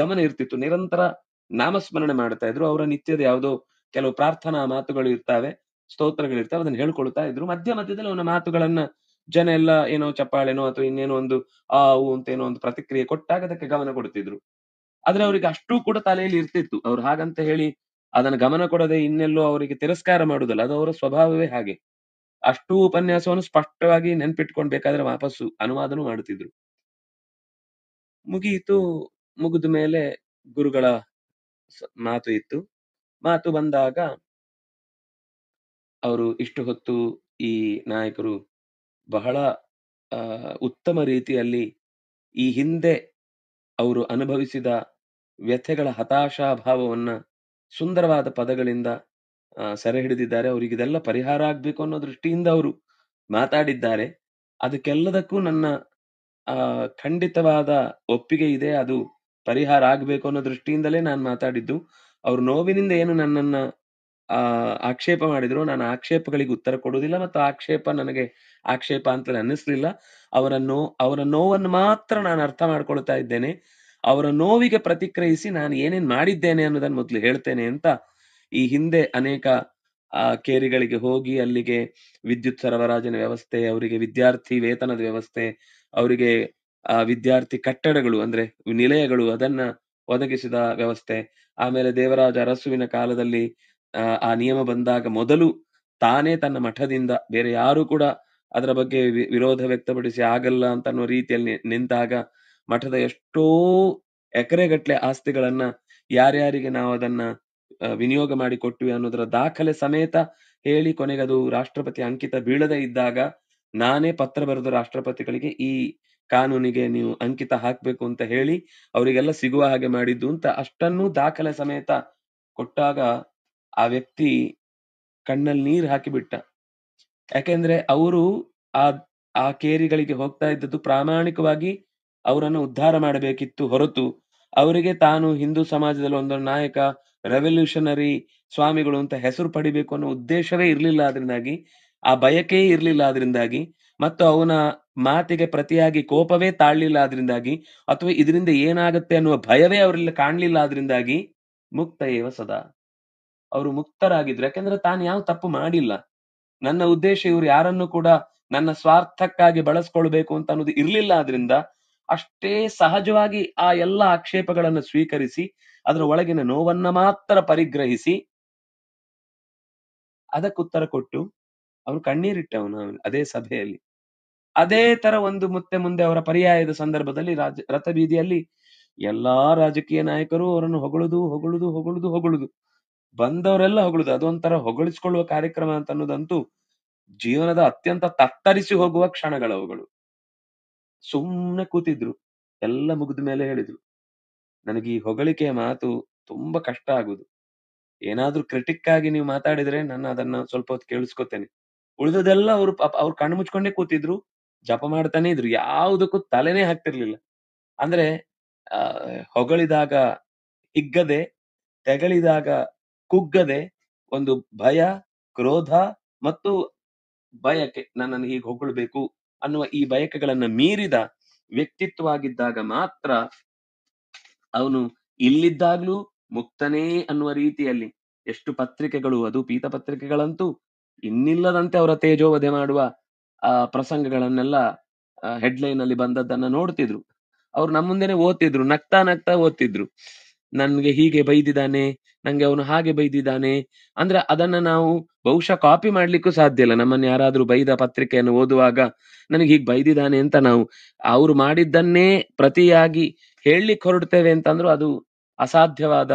ಗಮನ ಇರ್ತಿತ್ತು ನಿರಂತರ ನಾಮಸ್ಮರಣೆ ಮಾಡ್ತಾ ಇದ್ರು ಅವರ ನಿತ್ಯದ ಯಾವುದೋ ಕೆಲವು ಪ್ರಾರ್ಥನಾ ಮಾತುಗಳು ಇರ್ತಾವೆ ಸ್ತೋತ್ರಗಳು ಇರ್ತಾವೆ ಅದನ್ನ ಹೇಳ್ಕೊಳ್ತಾ ಇದ್ರು ಮಧ್ಯ ಮಧ್ಯದಲ್ಲಿ ಅವನ ಮಾತುಗಳನ್ನ ಜನ ಎಲ್ಲ ಏನೋ ಚಪ್ಪಾಳೆನೋ ಅಥವಾ ಇನ್ನೇನೋ ಒಂದು ಆ ಅಂತ ಏನೋ ಒಂದು ಪ್ರತಿಕ್ರಿಯೆ ಕೊಟ್ಟಾಗ ಅದಕ್ಕೆ ಗಮನ ಕೊಡ್ತಿದ್ರು ಆದ್ರೆ ಅವರಿಗೆ ಅಷ್ಟು ಕೂಡ ತಲೆಯಲ್ಲಿ ಇರ್ತಿತ್ತು ಅವ್ರು ಹಾಗಂತ ಹೇಳಿ ಅದನ್ನ ಗಮನ ಕೊಡದೆ ಇನ್ನೆಲ್ಲೋ ಅವರಿಗೆ ತಿರಸ್ಕಾರ ಮಾಡುದಲ್ಲ ಅದು ಅವರ ಸ್ವಭಾವವೇ ಹಾಗೆ ಅಷ್ಟು ಉಪನ್ಯಾಸವನ್ನು ಸ್ಪಷ್ಟವಾಗಿ ನೆನ್ಪಿಟ್ಕೊಂಡ್ ಬೇಕಾದ್ರೆ ವಾಪಸ್ಸು ಅನುವಾದನೂ ಮಾಡುತ್ತಿದ್ರು ಮುಗಿಯಿತು ಮುಗಿದ ಮೇಲೆ ಗುರುಗಳ ಮಾತು ಇತ್ತು ಮಾತು ಬಂದಾಗ ಅವರು ಇಷ್ಟು ಹೊತ್ತು ಈ ನಾಯಕರು ಬಹಳ ಉತ್ತಮ ರೀತಿಯಲ್ಲಿ ಈ ಹಿಂದೆ ಅವರು ಅನುಭವಿಸಿದ ವ್ಯಥೆಗಳ ಹತಾಶಾ ಭಾವವನ್ನು ಸುಂದರವಾದ ಪದಗಳಿಂದ ಸೆರೆ ಹಿಡಿದಿದ್ದಾರೆ ಅವ್ರಿಗೆ ಇದೆಲ್ಲ ಪರಿಹಾರ ಆಗ್ಬೇಕು ಅನ್ನೋ ದೃಷ್ಟಿಯಿಂದ ಅವರು ಮಾತಾಡಿದ್ದಾರೆ ಅದಕ್ಕೆಲ್ಲದಕ್ಕೂ ನನ್ನ ಖಂಡಿತವಾದ ಒಪ್ಪಿಗೆ ಇದೆ ಅದು ಪರಿಹಾರ ಆಗ್ಬೇಕು ಅನ್ನೋ ದೃಷ್ಟಿಯಿಂದಲೇ ನಾನು ಮಾತಾಡಿದ್ದು ಅವ್ರ ನೋವಿನಿಂದ ಏನು ನನ್ನನ್ನ ಆಕ್ಷೇಪ ಮಾಡಿದ್ರು ನಾನು ಆಕ್ಷೇಪಗಳಿಗೆ ಉತ್ತರ ಕೊಡುವುದಿಲ್ಲ ಮತ್ತು ಆಕ್ಷೇಪ ನನಗೆ ಆಕ್ಷೇಪ ಅಂತ ಅನ್ನಿಸ್ಲಿಲ್ಲ ಅವರ ನೋ ಅವರ ನೋವನ್ನು ಮಾತ್ರ ನಾನು ಅರ್ಥ ಮಾಡ್ಕೊಳ್ತಾ ಇದ್ದೇನೆ ಅವರ ನೋವಿಗೆ ಪ್ರತಿಕ್ರಿಯಿಸಿ ನಾನು ಏನೇನ್ ಮಾಡಿದ್ದೇನೆ ಅನ್ನೋದನ್ನ ಮೊದಲು ಹೇಳ್ತೇನೆ ಅಂತ ಈ ಹಿಂದೆ ಅನೇಕ ಆ ಕೇರಿಗಳಿಗೆ ಹೋಗಿ ಅಲ್ಲಿಗೆ ವಿದ್ಯುತ್ ಸರಬರಾಜಿನ ವ್ಯವಸ್ಥೆ ಅವರಿಗೆ ವಿದ್ಯಾರ್ಥಿ ವೇತನದ ವ್ಯವಸ್ಥೆ ಅವರಿಗೆ ಆ ವಿದ್ಯಾರ್ಥಿ ಕಟ್ಟಡಗಳು ಅಂದ್ರೆ ನಿಲಯಗಳು ಅದನ್ನ ಒದಗಿಸಿದ ವ್ಯವಸ್ಥೆ ಆಮೇಲೆ ದೇವರಾಜ ಅರಸುವಿನ ಕಾಲದಲ್ಲಿ ಆ ನಿಯಮ ಬಂದಾಗ ಮೊದಲು ತಾನೇ ತನ್ನ ಮಠದಿಂದ ಬೇರೆ ಯಾರು ಕೂಡ ಅದರ ಬಗ್ಗೆ ವಿರೋಧ ವ್ಯಕ್ತಪಡಿಸಿ ಆಗಲ್ಲ ಅಂತ ರೀತಿಯಲ್ಲಿ ನಿಂತಾಗ ಮಠದ ಎಷ್ಟೋ ಎಕರೆಗಟ್ಟಲೆ ಆಸ್ತಿಗಳನ್ನ ಯಾರ್ಯಾರಿಗೆ ನಾವು ಅದನ್ನ ವಿನಿಯೋಗ ಮಾಡಿ ಕೊಟ್ಟಿವಿ ಅನ್ನೋದರ ದಾಖಲೆ ಸಮೇತ ಹೇಳಿ ಕೊನೆಗೆ ಅದು ರಾಷ್ಟ್ರಪತಿ ಅಂಕಿತ ಬೀಳದೇ ಇದ್ದಾಗ ನಾನೇ ಪತ್ರ ಬರೆದು ರಾಷ್ಟ್ರಪತಿಗಳಿಗೆ ಈ ಕಾನೂನಿಗೆ ನೀವು ಅಂಕಿತ ಹಾಕ್ಬೇಕು ಅಂತ ಹೇಳಿ ಅವರಿಗೆಲ್ಲ ಸಿಗುವ ಹಾಗೆ ಮಾಡಿದ್ದು ಅಂತ ಅಷ್ಟನ್ನೂ ದಾಖಲೆ ಸಮೇತ ಕೊಟ್ಟಾಗ ಆ ವ್ಯಕ್ತಿ ಕಣ್ಣಲ್ಲಿ ನೀರ್ ಹಾಕಿಬಿಟ್ಟ ಯಾಕೆಂದ್ರೆ ಅವರು ಆ ಆ ಕೇರಿಗಳಿಗೆ ಹೋಗ್ತಾ ಇದ್ದದ್ದು ಪ್ರಾಮಾಣಿಕವಾಗಿ ಅವರನ್ನು ಉದ್ಧಾರ ಮಾಡಬೇಕಿತ್ತು ಹೊರತು ಅವರಿಗೆ ತಾನು ಹಿಂದೂ ಸಮಾಜದಲ್ಲಿ ಒಂದು ನಾಯಕ ರೆವಲ್ಯೂಷನರಿ ಸ್ವಾಮಿಗಳು ಅಂತ ಹೆಸರು ಪಡಿಬೇಕು ಅನ್ನೋ ಉದ್ದೇಶವೇ ಇರಲಿಲ್ಲ ಅದರಿಂದಾಗಿ ಆ ಬಯಕೆಯೇ ಇರಲಿಲ್ಲ ಅದರಿಂದಾಗಿ ಮತ್ತು ಅವನ ಮಾತಿಗೆ ಪ್ರತಿಯಾಗಿ ಕೋಪವೇ ತಾಳ್ಲಿಲ್ಲ ಅದರಿಂದಾಗಿ ಅಥವಾ ಇದರಿಂದ ಏನಾಗುತ್ತೆ ಅನ್ನುವ ಭಯವೇ ಅವರಲ್ಲಿ ಕಾಣಲಿಲ್ಲ ಅದರಿಂದಾಗಿ ಮುಕ್ತ ಏವ ಸದಾ ಅವರು ಮುಕ್ತರಾಗಿದ್ರು ಯಾಕಂದ್ರೆ ತಾನು ಯಾವ ತಪ್ಪು ಮಾಡಿಲ್ಲ ನನ್ನ ಉದ್ದೇಶ ಇವರು ಯಾರನ್ನು ಕೂಡ ನನ್ನ ಸ್ವಾರ್ಥಕ್ಕಾಗಿ ಬಳಸ್ಕೊಳ್ಬೇಕು ಅಂತ ಅನ್ನೋದು ಇರ್ಲಿಲ್ಲ ಆದ್ರಿಂದ ಅಷ್ಟೇ ಸಹಜವಾಗಿ ಆ ಎಲ್ಲ ಆಕ್ಷೇಪಗಳನ್ನು ಸ್ವೀಕರಿಸಿ ಅದರ ಒಳಗಿನ ನೋವನ್ನ ಮಾತ್ರ ಪರಿಗ್ರಹಿಸಿ ಉತ್ತರ ಕೊಟ್ಟು ಅವನು ಕಣ್ಣೀರಿಟ್ಟವನು ಅದೇ ಸಭೆಯಲ್ಲಿ ಅದೇ ತರ ಒಂದು ಮುತ್ತೆ ಮುಂದೆ ಅವರ ಪರ್ಯಾಯದ ಸಂದರ್ಭದಲ್ಲಿ ರಾಜ ಬೀದಿಯಲ್ಲಿ ಎಲ್ಲಾ ರಾಜಕೀಯ ನಾಯಕರು ಅವರನ್ನು ಹೊಗಳುದು ಹೊಗಳುದು ಹೊಗಳುದು ಹೊಗಳುದು ಬಂದವರೆಲ್ಲ ಹೊಗಳುದು ಅದೊಂಥರ ಹೊಗಳಿಸಿಕೊಳ್ಳುವ ಕಾರ್ಯಕ್ರಮ ಅಂತ ಅನ್ನೋದಂತೂ ಜೀವನದ ಅತ್ಯಂತ ತತ್ತರಿಸಿ ಹೋಗುವ ಕ್ಷಣಗಳವುಗಳು ಸುಮ್ನೆ ಕೂತಿದ್ರು. ಎಲ್ಲ ಮುಗಿದ ಮೇಲೆ ಹೇಳಿದ್ರು. ನನಗೆ ಈ ಹೊಗಳಿಕೆಯ ಮಾತು ತುಂಬಾ ಕಷ್ಟ ಆಗುದು. ಏನಾದ್ರೂ ಕ್ರಿಟಿಕ್ ಆಗಿ ನೀವು ಮಾತಾಡಿದ್ರೆ ನಾನು ಅದನ್ನ ಸ್ವಲ್ಪ ಹೊತ್ತು ಕೇಳಿಸ್ಕೊತೇನೆ. ಉಳಿದದೆಲ್ಲ ಅವ್ರು ಅವ್ರು ಕಣ್ಣು ಮುಚ್ಕೊಂಡೇ ಕೂತಿದ್ರು. ಜಪ ಮಾಡ್ತಾನೆ ಇದ್ರು. ಯಾವುದಕ್ಕೂ ತಲೆನೇ ಹಾಕ್ತಿರ್ಲಿಲ್ಲ. ಅಂದ್ರೆ ಆ, ಹೊಗಳಿದಾಗ ಹಿಗ್ಗದೆ, ತೆಗಳಿದಾಗ ಕುಗ್ಗದೆ ಒಂದು ಭಯ, ಕ್ರೋಧ ಮತ್ತು ಭಯಕ್ಕೆ ನನ್ನನ್ನು ಹೀಗೆ ಹೊಗಳ್ಬೇಕು ಅನ್ನುವ ಈ ಬಯಕೆಗಳನ್ನ ಮೀರಿದ ವ್ಯಕ್ತಿತ್ವವಾಗಿದ್ದಾಗ ಮಾತ್ರ ಅವನು ಇಲ್ಲಿದ್ದಾಗ್ಲೂ ಮುಕ್ತನೇ ಅನ್ನುವ ರೀತಿಯಲ್ಲಿ ಎಷ್ಟು ಪತ್ರಿಕೆಗಳು ಅದು ಪೀತ ಪತ್ರಿಕೆಗಳಂತೂ ಇನ್ನಿಲ್ಲದಂತೆ ಅವರ ತೇಜೋವಧೆ ಮಾಡುವ ಆ ಪ್ರಸಂಗಗಳನ್ನೆಲ್ಲ ಹೆಡ್ಲೈನ್ ಅಲ್ಲಿ ಬಂದದ್ದನ್ನ ನೋಡ್ತಿದ್ರು ಅವ್ರು ನಮ್ಮ ಮುಂದೆನೆ ಓದ್ತಿದ್ರು ನಗ್ತಾ ನಗ್ತಾ ಓದ್ತಿದ್ರು ನನ್ಗೆ ಹೀಗೆ ಬೈದಿದ್ದಾನೆ ನಂಗೆ ಅವನು ಹಾಗೆ ಬೈದಿದ್ದಾನೆ ಅಂದ್ರೆ ಅದನ್ನ ನಾವು ಬಹುಶಃ ಕಾಪಿ ಮಾಡ್ಲಿಕ್ಕೂ ಸಾಧ್ಯ ಇಲ್ಲ ನಮ್ಮನ್ನು ಯಾರಾದ್ರೂ ಬೈದ ಪತ್ರಿಕೆಯನ್ನು ಓದುವಾಗ ನನಗೆ ಹೀಗೆ ಬೈದಿದ್ದಾನೆ ಅಂತ ನಾವು ಅವ್ರು ಮಾಡಿದ್ದನ್ನೇ ಪ್ರತಿಯಾಗಿ ಹೇಳಲಿಕ್ಕೆ ಹೊರಡ್ತೇವೆ ಅಂತಂದ್ರೂ ಅದು ಅಸಾಧ್ಯವಾದ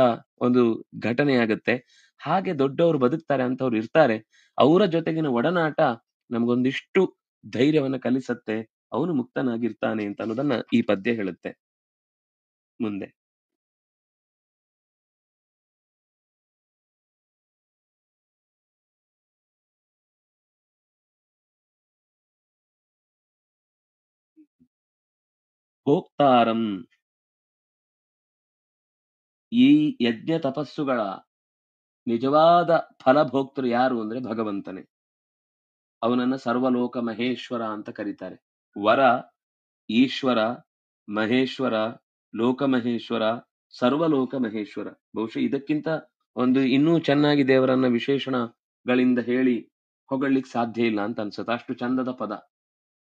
ಒಂದು ಘಟನೆಯಾಗುತ್ತೆ ಹಾಗೆ ದೊಡ್ಡವರು ಬದುಕ್ತಾರೆ ಅಂತವ್ರು ಇರ್ತಾರೆ ಅವರ ಜೊತೆಗಿನ ಒಡನಾಟ ನಮಗೊಂದಿಷ್ಟು ಧೈರ್ಯವನ್ನ ಕಲಿಸತ್ತೆ ಅವನು ಮುಕ್ತನಾಗಿರ್ತಾನೆ ಅಂತ ಅನ್ನೋದನ್ನ ಈ ಪದ್ಯ ಹೇಳುತ್ತೆ ಮುಂದೆ ಭೋಕ್ತಾರಂ ಈ ಯಜ್ಞ ತಪಸ್ಸುಗಳ ನಿಜವಾದ ಫಲಭೋಕ್ತರು ಯಾರು ಅಂದ್ರೆ ಭಗವಂತನೇ ಅವನನ್ನ ಸರ್ವಲೋಕ ಮಹೇಶ್ವರ ಅಂತ ಕರೀತಾರೆ ವರ ಈಶ್ವರ ಮಹೇಶ್ವರ ಲೋಕಮಹೇಶ್ವರ ಸರ್ವಲೋಕ ಮಹೇಶ್ವರ ಬಹುಶಃ ಇದಕ್ಕಿಂತ ಒಂದು ಇನ್ನೂ ಚೆನ್ನಾಗಿ ದೇವರನ್ನ ವಿಶೇಷಣಗಳಿಂದ ಹೇಳಿ ಹೊಗಳಿಕ್ ಸಾಧ್ಯ ಇಲ್ಲ ಅಂತ ಅನ್ಸುತ್ತೆ ಅಷ್ಟು ಚಂದದ ಪದ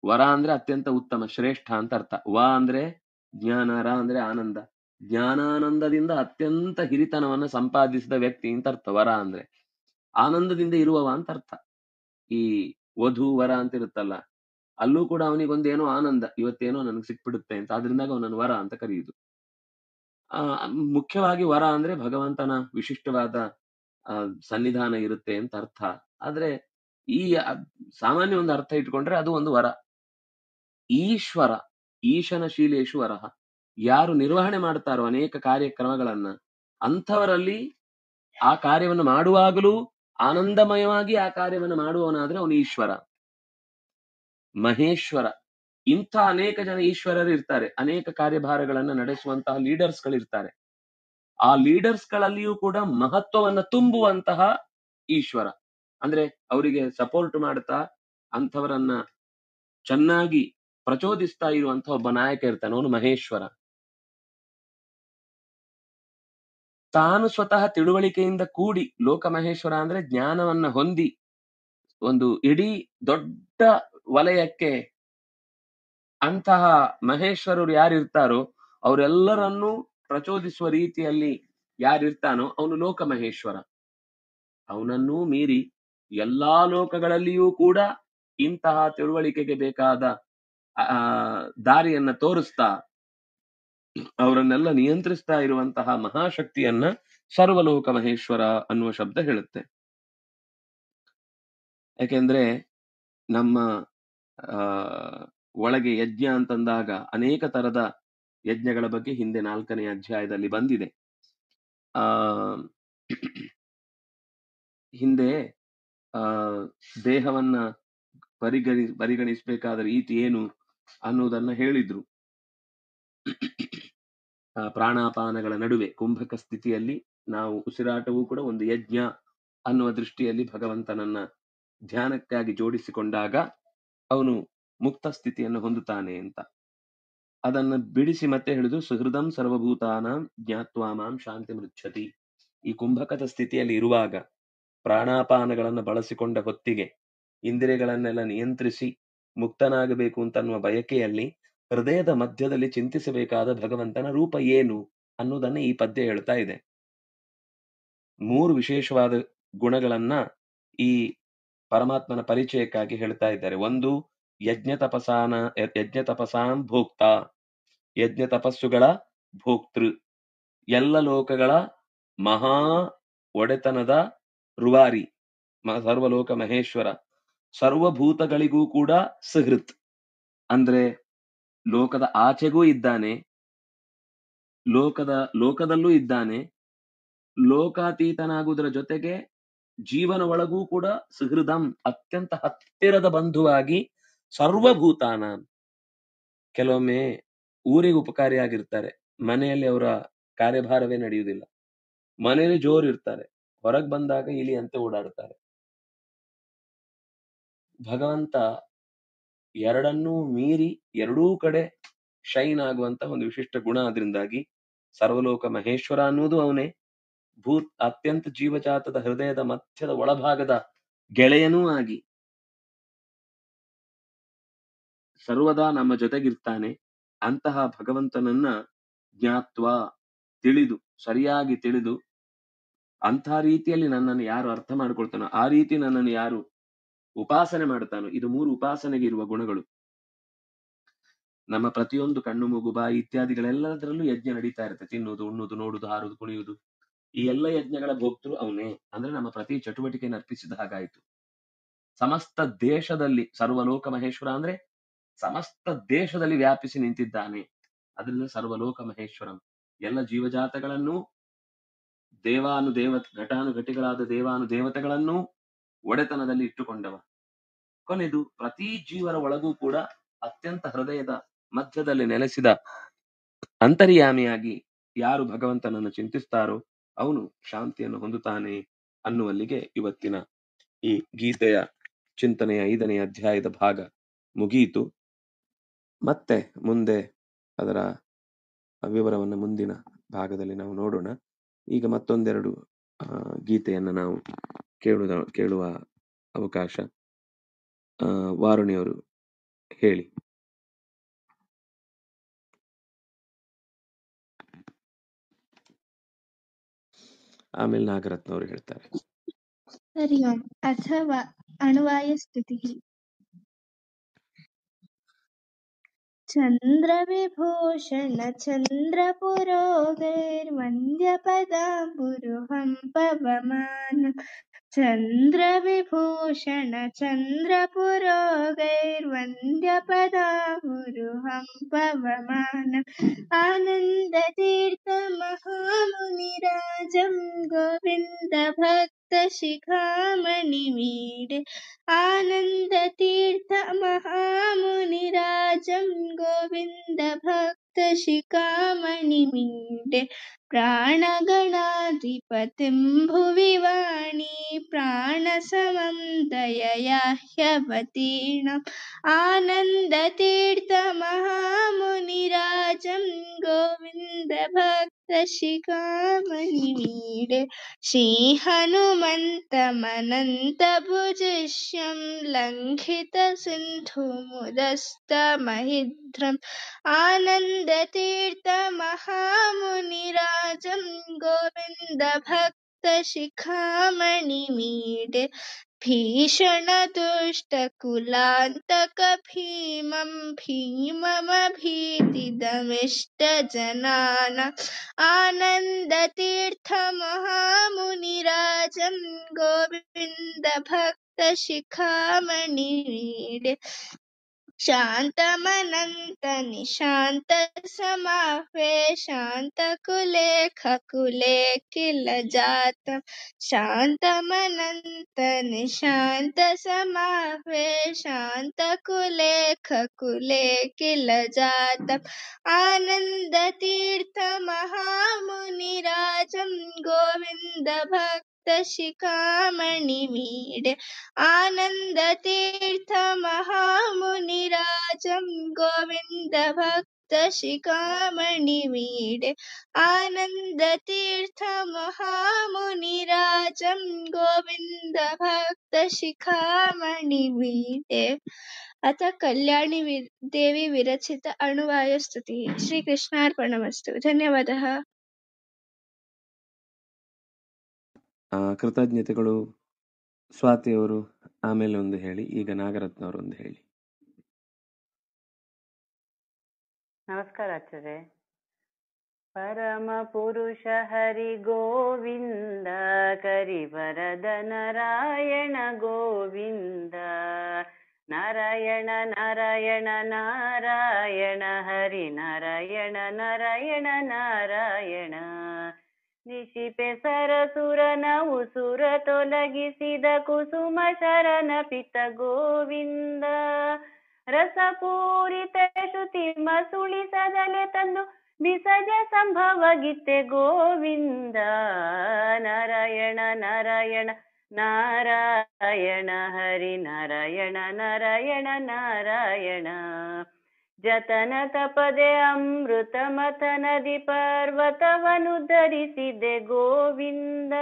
ವರ ಅಂದ್ರೆ ಅತ್ಯಂತ ಉತ್ತಮ ಶ್ರೇಷ್ಠ ಅಂತ ಅರ್ಥ ವ ಅಂದ್ರೆ ಜ್ಞಾನ ರ ಅಂದ್ರೆ ಆನಂದ ಜ್ಞಾನಾನಂದದಿಂದ ಅತ್ಯಂತ ಹಿರಿತನವನ್ನ ಸಂಪಾದಿಸಿದ ವ್ಯಕ್ತಿ ಅಂತ ಅರ್ಥ ವರ ಅಂದ್ರೆ ಆನಂದದಿಂದ ಇರುವವ ಅಂತ ಅರ್ಥ ಈ ವಧು ವರ ಅಂತ ಇರುತ್ತಲ್ಲ ಅಲ್ಲೂ ಕೂಡ ಅವನಿಗೊಂದೇನೋ ಆನಂದ ಇವತ್ತೇನೋ ನನಗೆ ಸಿಕ್ಬಿಡುತ್ತೆ ಅಂತ ಆದ್ರಿಂದಾಗ ಅವನನ್ನು ವರ ಅಂತ ಕರೆಯುದು ಆ ಮುಖ್ಯವಾಗಿ ವರ ಅಂದ್ರೆ ಭಗವಂತನ ವಿಶಿಷ್ಟವಾದ ಸನ್ನಿಧಾನ ಇರುತ್ತೆ ಅಂತ ಅರ್ಥ ಆದ್ರೆ ಈ ಸಾಮಾನ್ಯ ಒಂದು ಅರ್ಥ ಇಟ್ಕೊಂಡ್ರೆ ಅದು ಒಂದು ವರ ಈಶ್ವರ ಈಶನ ಶೀಲೇಶ್ವರ ಯಾರು ನಿರ್ವಹಣೆ ಮಾಡ್ತಾರೋ ಅನೇಕ ಕಾರ್ಯಕ್ರಮಗಳನ್ನ ಅಂಥವರಲ್ಲಿ ಆ ಕಾರ್ಯವನ್ನು ಮಾಡುವಾಗಲೂ ಆನಂದಮಯವಾಗಿ ಆ ಕಾರ್ಯವನ್ನು ಮಾಡುವವನಾದ್ರೆ ಅವನು ಈಶ್ವರ ಮಹೇಶ್ವರ ಇಂಥ ಅನೇಕ ಜನ ಈಶ್ವರರು ಇರ್ತಾರೆ ಅನೇಕ ಕಾರ್ಯಭಾರಗಳನ್ನ ನಡೆಸುವಂತಹ ಲೀಡರ್ಸ್ ಇರ್ತಾರೆ ಆ ಲೀಡರ್ಸ್ ಗಳಲ್ಲಿಯೂ ಕೂಡ ಮಹತ್ವವನ್ನು ತುಂಬುವಂತಹ ಈಶ್ವರ ಅಂದ್ರೆ ಅವರಿಗೆ ಸಪೋರ್ಟ್ ಮಾಡ್ತಾ ಅಂಥವರನ್ನ ಚೆನ್ನಾಗಿ ಪ್ರಚೋದಿಸ್ತಾ ಇರುವಂತಹ ಒಬ್ಬ ನಾಯಕ ಇರ್ತಾನೆ ಅವನು ಮಹೇಶ್ವರ ತಾನು ಸ್ವತಃ ತಿಳುವಳಿಕೆಯಿಂದ ಕೂಡಿ ಲೋಕ ಮಹೇಶ್ವರ ಅಂದ್ರೆ ಜ್ಞಾನವನ್ನ ಹೊಂದಿ ಒಂದು ಇಡೀ ದೊಡ್ಡ ವಲಯಕ್ಕೆ ಅಂತಹ ಮಹೇಶ್ವರರು ಯಾರಿರ್ತಾರೋ ಅವರೆಲ್ಲರನ್ನೂ ಪ್ರಚೋದಿಸುವ ರೀತಿಯಲ್ಲಿ ಯಾರಿರ್ತಾನೋ ಅವನು ಲೋಕ ಮಹೇಶ್ವರ ಅವನನ್ನೂ ಮೀರಿ ಎಲ್ಲಾ ಲೋಕಗಳಲ್ಲಿಯೂ ಕೂಡ ಇಂತಹ ತಿಳುವಳಿಕೆಗೆ ಬೇಕಾದ ಆ ದಾರಿಯನ್ನ ತೋರಿಸ್ತಾ ಅವರನ್ನೆಲ್ಲ ನಿಯಂತ್ರಿಸ್ತಾ ಇರುವಂತಹ ಮಹಾಶಕ್ತಿಯನ್ನ ಸರ್ವಲೋಕ ಮಹೇಶ್ವರ ಅನ್ನುವ ಶಬ್ದ ಹೇಳುತ್ತೆ ಯಾಕೆಂದ್ರೆ ನಮ್ಮ ಒಳಗೆ ಯಜ್ಞ ಅಂತಂದಾಗ ಅನೇಕ ತರದ ಯಜ್ಞಗಳ ಬಗ್ಗೆ ಹಿಂದೆ ನಾಲ್ಕನೇ ಅಧ್ಯಾಯದಲ್ಲಿ ಬಂದಿದೆ ಆ ಹಿಂದೆ ಆ ದೇಹವನ್ನ ಪರಿಗಣಿ ಪರಿಗಣಿಸ್ಬೇಕಾದ್ರೆ ರೀತಿ ಏನು ಅನ್ನೋದನ್ನ ಹೇಳಿದ್ರು ಪ್ರಾಣಾಪಾನಗಳ ನಡುವೆ ಕುಂಭಕ ಸ್ಥಿತಿಯಲ್ಲಿ ನಾವು ಉಸಿರಾಟವೂ ಕೂಡ ಒಂದು ಯಜ್ಞ ಅನ್ನುವ ದೃಷ್ಟಿಯಲ್ಲಿ ಭಗವಂತನನ್ನ ಧ್ಯಾನಕ್ಕಾಗಿ ಜೋಡಿಸಿಕೊಂಡಾಗ ಅವನು ಮುಕ್ತ ಸ್ಥಿತಿಯನ್ನು ಹೊಂದುತ್ತಾನೆ ಅಂತ ಅದನ್ನ ಬಿಡಿಸಿ ಮತ್ತೆ ಹೇಳಿದ್ರು ಸುಹೃದಂ ಸರ್ವಭೂತಾನಾಂ ಜ್ಞಾತ್ವಾಮಾಂ ಶಾಂತಿ ಮೃಚ್ಛತಿ ಈ ಕುಂಭಕದ ಸ್ಥಿತಿಯಲ್ಲಿ ಇರುವಾಗ ಪ್ರಾಣಾಪಾನಗಳನ್ನು ಬಳಸಿಕೊಂಡ ಹೊತ್ತಿಗೆ ಇಂದ್ರಿಯಗಳನ್ನೆಲ್ಲ ನಿಯಂತ್ರಿಸಿ ಮುಕ್ತನಾಗಬೇಕು ಅಂತನ್ನುವ ಬಯಕೆಯಲ್ಲಿ ಹೃದಯದ ಮಧ್ಯದಲ್ಲಿ ಚಿಂತಿಸಬೇಕಾದ ಭಗವಂತನ ರೂಪ ಏನು ಅನ್ನೋದನ್ನ ಈ ಪದ್ಯ ಹೇಳ್ತಾ ಇದೆ ಮೂರು ವಿಶೇಷವಾದ ಗುಣಗಳನ್ನ ಈ ಪರಮಾತ್ಮನ ಪರಿಚಯಕ್ಕಾಗಿ ಹೇಳ್ತಾ ಇದ್ದಾರೆ ಒಂದು ಯಜ್ಞ ತಪಸಾನ ಯಜ್ಞ ತಪಸಾಂ ಭೋಕ್ತ ಯಜ್ಞ ತಪಸ್ಸುಗಳ ಭೋಕ್ತೃ ಎಲ್ಲ ಲೋಕಗಳ ಮಹಾ ಒಡೆತನದ ರುವಾರಿ ಸರ್ವಲೋಕ ಮಹೇಶ್ವರ ಸರ್ವಭೂತಗಳಿಗೂ ಕೂಡ ಸಹೃತ್ ಅಂದ್ರೆ ಲೋಕದ ಆಚೆಗೂ ಇದ್ದಾನೆ ಲೋಕದ ಲೋಕದಲ್ಲೂ ಇದ್ದಾನೆ ಲೋಕಾತೀತನಾಗುವುದರ ಜೊತೆಗೆ ಜೀವನ ಒಳಗೂ ಕೂಡ ಸುಹೃದಂ ಅತ್ಯಂತ ಹತ್ತಿರದ ಬಂಧುವಾಗಿ ಸರ್ವಭೂತಾನ ಕೆಲವೊಮ್ಮೆ ಊರಿಗೆ ಉಪಕಾರಿಯಾಗಿರ್ತಾರೆ ಮನೆಯಲ್ಲಿ ಅವರ ಕಾರ್ಯಭಾರವೇ ನಡೆಯುವುದಿಲ್ಲ ಮನೆಯಲ್ಲಿ ಜೋರ್ ಇರ್ತಾರೆ ಹೊರಗೆ ಬಂದಾಗ ಇಲಿ ಅಂತ ಓಡಾಡ್ತಾರೆ ಭಗವಂತ ಎರಡನ್ನೂ ಮೀರಿ ಎರಡೂ ಕಡೆ ಶೈನ್ ಆಗುವಂತ ಒಂದು ವಿಶಿಷ್ಟ ಗುಣ ಅದರಿಂದಾಗಿ ಸರ್ವಲೋಕ ಮಹೇಶ್ವರ ಅನ್ನೋದು ಅವನೇ ಭೂತ್ ಅತ್ಯಂತ ಜೀವಜಾತದ ಹೃದಯದ ಮಧ್ಯದ ಒಳಭಾಗದ ಗೆಳೆಯನೂ ಆಗಿ ಸರ್ವದಾ ನಮ್ಮ ಜೊತೆಗಿರ್ತಾನೆ ಅಂತಹ ಭಗವಂತನನ್ನ ಜ್ಞಾತ್ವ ತಿಳಿದು ಸರಿಯಾಗಿ ತಿಳಿದು ಅಂತ ರೀತಿಯಲ್ಲಿ ನನ್ನನ್ನು ಯಾರು ಅರ್ಥ ಮಾಡ್ಕೊಳ್ತಾನೋ ಆ ರೀತಿ ನನ್ನನ್ನು ಯಾರು ಉಪಾಸನೆ ಮಾಡುತ್ತಾನು ಇದು ಮೂರು ಉಪಾಸನೆಗೆ ಇರುವ ಗುಣಗಳು ನಮ್ಮ ಪ್ರತಿಯೊಂದು ಕಣ್ಣು ಮೂಗು ಬಾಯಿ ಇತ್ಯಾದಿಗಳೆಲ್ಲದರಲ್ಲೂ ಯಜ್ಞ ನಡೀತಾ ಇರುತ್ತೆ ತಿನ್ನುವುದು ಉಣ್ಣುವುದು ನೋಡುದು ಹಾರುದು ಕುಣಿಯುವುದು ಈ ಎಲ್ಲ ಯಜ್ಞಗಳ ಭೋಕ್ತರು ಅವನೇ ಅಂದ್ರೆ ನಮ್ಮ ಪ್ರತಿ ಚಟುವಟಿಕೆಯನ್ನು ಅರ್ಪಿಸಿದ ಹಾಗಾಯಿತು ಸಮಸ್ತ ದೇಶದಲ್ಲಿ ಸರ್ವಲೋಕ ಮಹೇಶ್ವರ ಅಂದ್ರೆ ಸಮಸ್ತ ದೇಶದಲ್ಲಿ ವ್ಯಾಪಿಸಿ ನಿಂತಿದ್ದಾನೆ ಅದರಿಂದ ಸರ್ವಲೋಕ ಮಹೇಶ್ವರಂ ಎಲ್ಲ ಜೀವಜಾತಗಳನ್ನು ದೇವಾನು ದೇವ ಘಟಾನುಘಟಿಗಳಾದ ದೇವಾನು ದೇವತೆಗಳನ್ನೂ ಒಡೆತನದಲ್ಲಿ ಇಟ್ಟುಕೊಂಡವ ಕೊನೆದು ಪ್ರತಿ ಜೀವನ ಒಳಗೂ ಕೂಡ ಅತ್ಯಂತ ಹೃದಯದ ಮಧ್ಯದಲ್ಲಿ ನೆಲೆಸಿದ ಅಂತರ್ಯಾಮಿಯಾಗಿ ಯಾರು ಭಗವಂತನನ್ನು ಚಿಂತಿಸ್ತಾರೋ ಅವನು ಶಾಂತಿಯನ್ನು ಹೊಂದುತ್ತಾನೆ ಅನ್ನುವಲ್ಲಿಗೆ ಇವತ್ತಿನ ಈ ಗೀತೆಯ ಚಿಂತನೆಯ ಐದನೇ ಅಧ್ಯಾಯದ ಭಾಗ ಮುಗಿಯಿತು ಮತ್ತೆ ಮುಂದೆ ಅದರ ವಿವರವನ್ನು ಮುಂದಿನ ಭಾಗದಲ್ಲಿ ನಾವು ನೋಡೋಣ ಈಗ ಮತ್ತೊಂದೆರಡು ಗೀತೆಯನ್ನು ನಾವು ಕೇಳುವುದ ಕೇಳುವ ಅವಕಾಶ ವಾರುಣಿಯವರು ಹೇಳಿ ಆಮೇಲೆ ನಾಗರತ್ನ ಅವರು ಹೇಳ್ತಾರೆ ಹರಿ ಅಥವಾ ಅಣುವಾಯ ಸ್ಥಿತಿ चन्द्रविभूषण चन्द्रपुरोगैर्वन्द्यपदाम्बुरुहं ಪವಮಾನ चंद्र विभूषण चन्द्रविभूषण चन्द्रपुरोगैर्वन्द्यपदामुरुहं पवमानम् आनन्दतीर्थमहामुनिराजं गोविन्दभक्तशिखामणिमीडे आनन्दतीर्थमहामुनिराजं गोविन्दभक्तशिखामणिमीडे प्राणगणाधिपतिं भुवि वाणी प्राणसमं दयया ह्यवतीर्णम् आनन्दतीर्थमहामुनिराजं गोविन्दभक् రసికామణివీడు శ్రీహనుమంతమనంతభుజిష్యం లంఘిత సింధుముదస్తమహిద్రం ఆనందతీర్థమహామునిరాజం గోవిందభక్త शिखामणिमीड् भीषण भीममभीतिदमिष्टजनाना आनन्दतीर्थमहामुनिराजम् आनन्दतीर्थमहामुनिराजन् गोविन्दभक्तशिखामणिरीडे शांत शांत कुले खकुले किल जात शांत समाफे शांत कुले खकुले किल जात महामुनिराज गोविंद भक्त भक्त शिखामणिमीडे गोविंद भक्त आनन्दतीर्थमहामुनिराजं गोविन्दभक्तशिखामणिमीडे अथ कल्याणी देवी विरचित अणुवायस्तुतिः श्रीकृष्णार्पणमस्तु धन्यवादः ಕೃತಜ್ಞತೆಗಳು ಸ್ವಾತಿಯವರು ಆಮೇಲೆ ಒಂದು ಹೇಳಿ ಈಗ ನಾಗರತ್ನ ಅವರು ಒಂದು ಹೇಳಿ ನಮಸ್ಕಾರ ಆಚಾರ್ಯ ಪರಮ ಪುರುಷ ಹರಿ ಗೋವಿಂದ ಕರಿವರದ ನಾರಾಯಣ ಗೋವಿಂದ ನಾರಾಯಣ ನಾರಾಯಣ ನಾರಾಯಣ ಹರಿ ನಾರಾಯಣ ನಾರಾಯಣ ನಾರಾಯಣ ಸರಸುರನ ಉಸುರ ತೊಲಗಿಸಿದ ಕುಸುಮ ಶರಣ ಪಿತ ಗೋವಿಂದ ರಸಪೂರಿತ ಶ್ರುತಿ ಮಸುಳಿಸದಲೆ ತಂದು ಬಿಸಜ ಸಂಭವ ಗೀತೆ ಗೋವಿಂದ ನಾರಾಯಣ ನಾರಾಯಣ ನಾರಾಯಣ ಹರಿ ನಾರಾಯಣ ನಾರಾಯಣ ನಾರಾಯಣ ಜತನ ತಪದೆ ಅಮೃತ ಮಥನದಿ ಪರ್ವತವನು ಧರಿಸಿದೆ ಗೋವಿಂದ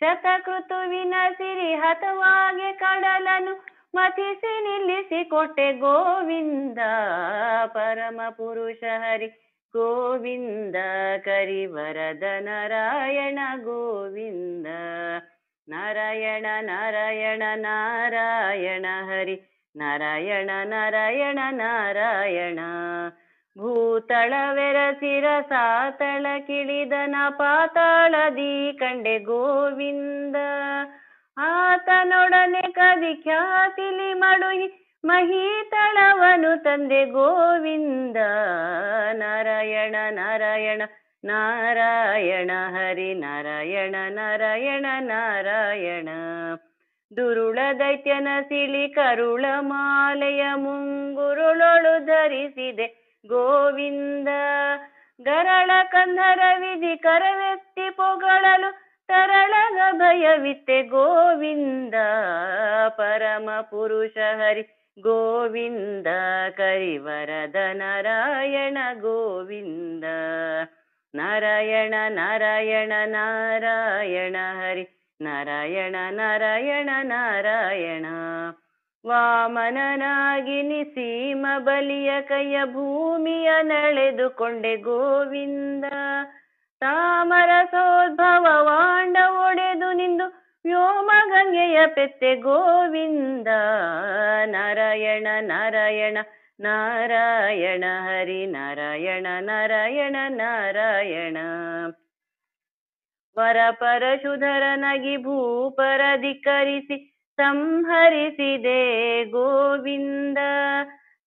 ಶತಕೃತುವಿನ ಸಿರಿ ಹತವಾಗಿ ಕಡಲನು ಮಥಿಸಿ ನಿಲ್ಲಿಸಿ ಕೊಟ್ಟೆ ಗೋವಿಂದ ಪರಮ ಪುರುಷ ಹರಿ ಗೋವಿಂದ ಕರಿವರದ ನಾರಾಯಣ ಗೋವಿಂದ ನಾರಾಯಣ ನಾರಾಯಣ ನಾರಾಯಣ ಹರಿ ನಾರಾಯಣ ನಾರಾಯಣ ನಾರಾಯಣ ಭೂತಳವೆರಸಿರ ಸಾತಳ ಕಿಳಿದನ ಪಾತಾಳದಿ ಕಂಡೆ ಗೋವಿಂದ ಆತನೊಡನೆ ಕದಿ ಖ್ಯಾತಿಲಿ ಮಡುಹಿ ಮಹಿತಳವನು ತಂದೆ ಗೋವಿಂದ ನಾರಾಯಣ ನಾರಾಯಣ ನಾರಾಯಣ ಹರಿ ನಾರಾಯಣ ನಾರಾಯಣ ನಾರಾಯಣ ದುರುಳ ದೈತ್ಯನ ಸಿಳಿ ಕರುಳ ಮಾಲೆಯ ಮುಂಗುರುಳೊಳು ಧರಿಸಿದೆ ಗೋವಿಂದ ಗರಳ ಕಂದರ ವಿಧಿ ಕರವೆತ್ತಿ ಪೊಗಳಲು ತರಳಗ ಭಯವಿತ್ತೆ ಗೋವಿಂದ ಪರಮ ಪುರುಷ ಹರಿ ಗೋವಿಂದ ಕರಿವರದ ನಾರಾಯಣ ಗೋವಿಂದ ನಾರಾಯಣ ನಾರಾಯಣ ನಾರಾಯಣ ಹರಿ ನಾರಾಯಣ ನಾರಾಯಣ ನಾರಾಯಣ ವಾಮನನಾಗಿ ನಿಸೀಮ ಬಲಿಯ ಕೈಯ ಭೂಮಿಯ ನಳೆದುಕೊಂಡೆ ಗೋವಿಂದ ತಾಮರ ಸೋದ್ಭವ ವಾಂಡ ಒಡೆದು ನಿಂದು ವ್ಯೋಮ ಗಂಗೆಯ ಪೆತ್ತೆ ಗೋವಿಂದ ನಾರಾಯಣ ನಾರಾಯಣ ನಾರಾಯಣ ಹರಿ ನಾರಾಯಣ ನಾರಾಯಣ ನಾರಾಯಣ ವರ ಪರಶುಧರನಗಿ ಭೂಪರಧಿಕರಿಸಿ ಸಂಹರಿಸಿದೆ ಗೋವಿಂದ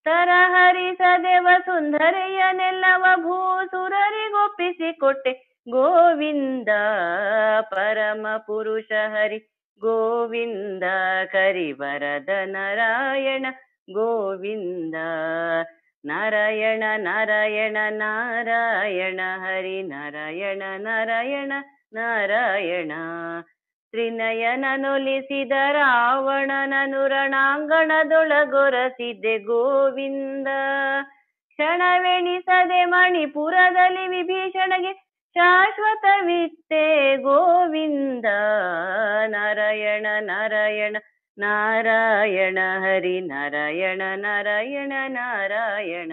ತರಹರಿಸದೆವ ಸುಂದರೆಯನೆಲ್ಲವ ಭೂಸುರರಿಗೊಪ್ಪಿಸಿ ಕೊಟ್ಟೆ ಗೋವಿಂದ ಪರಮ ಪುರುಷ ಹರಿ ಗೋವಿಂದ ಕರಿವರದ ನಾರಾಯಣ ಗೋವಿಂದ ನಾರಾಯಣ ನಾರಾಯಣ ನಾರಾಯಣ ಹರಿ ನಾರಾಯಣ ನಾರಾಯಣ ನಾರಾಯಣ ತ್ರಿನಯನನೊಲಿಸಿದ ರಾವಣನನು ರಣಾಂಗಣದೊಳಗೊರಸಿದ್ದೆ ಗೋವಿಂದ ಕ್ಷಣವೆಣಿಸದೆ ಮಣಿಪುರದಲ್ಲಿ ವಿಭೀಷಣಗೆ ಶಾಶ್ವತವಿತ್ತೆ ಗೋವಿಂದ ನಾರಾಯಣ ನಾರಾಯಣ ನಾರಾಯಣ ಹರಿ ನಾರಾಯಣ ನಾರಾಯಣ ನಾರಾಯಣ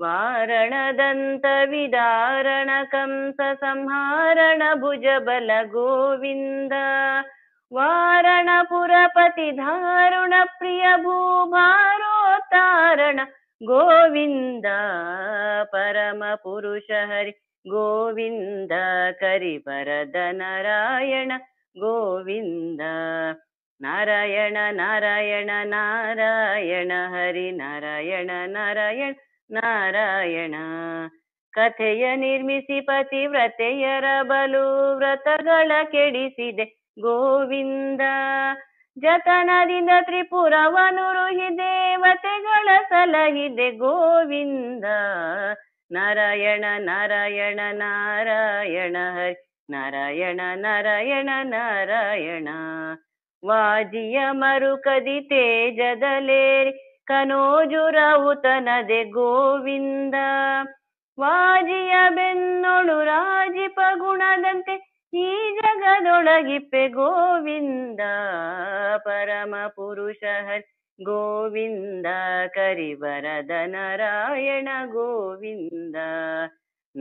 वारणदन्तविदारण विदारण भुजबल गोविन्द वारणपुरपतिधारुण गोविन्द परमपुरुष गोविन्द करिपरद नरायण गोविन्द नारायण नारायण नारायण हरि नारायण नारायण ನಾರಾಯಣ ಕಥೆಯ ನಿರ್ಮಿಸಿ ವ್ರತೆಯರ ಬಲು ವ್ರತಗಳ ಕೆಡಿಸಿದೆ ಗೋವಿಂದ ಜತನದಿಂದ ರುಹಿ ದೇವತೆಗಳ ಸಲಹಿದೆ ಗೋವಿಂದ ನಾರಾಯಣ ನಾರಾಯಣ ನಾರಾಯಣ ಹರಿ ನಾರಾಯಣ ನಾರಾಯಣ ನಾರಾಯಣ ವಾಜಿಯ ಮರುಕದಿ ತೇಜದಲೇರಿ ಕನೋಜುರವುತನದೆ ಗೋವಿಂದ ವಾಜಿಯ ಬೆನ್ನೊಳು ರಾಜಿಪ ಗುಣದಂತೆ ಈ ಜಗದೊಳಗಿಪ್ಪೆ ಗೋವಿಂದ ಪರಮ ಪುರುಷ ಹರಿ ಗೋವಿಂದ ಕರಿವರದ ನಾರಾಯಣ ಗೋವಿಂದ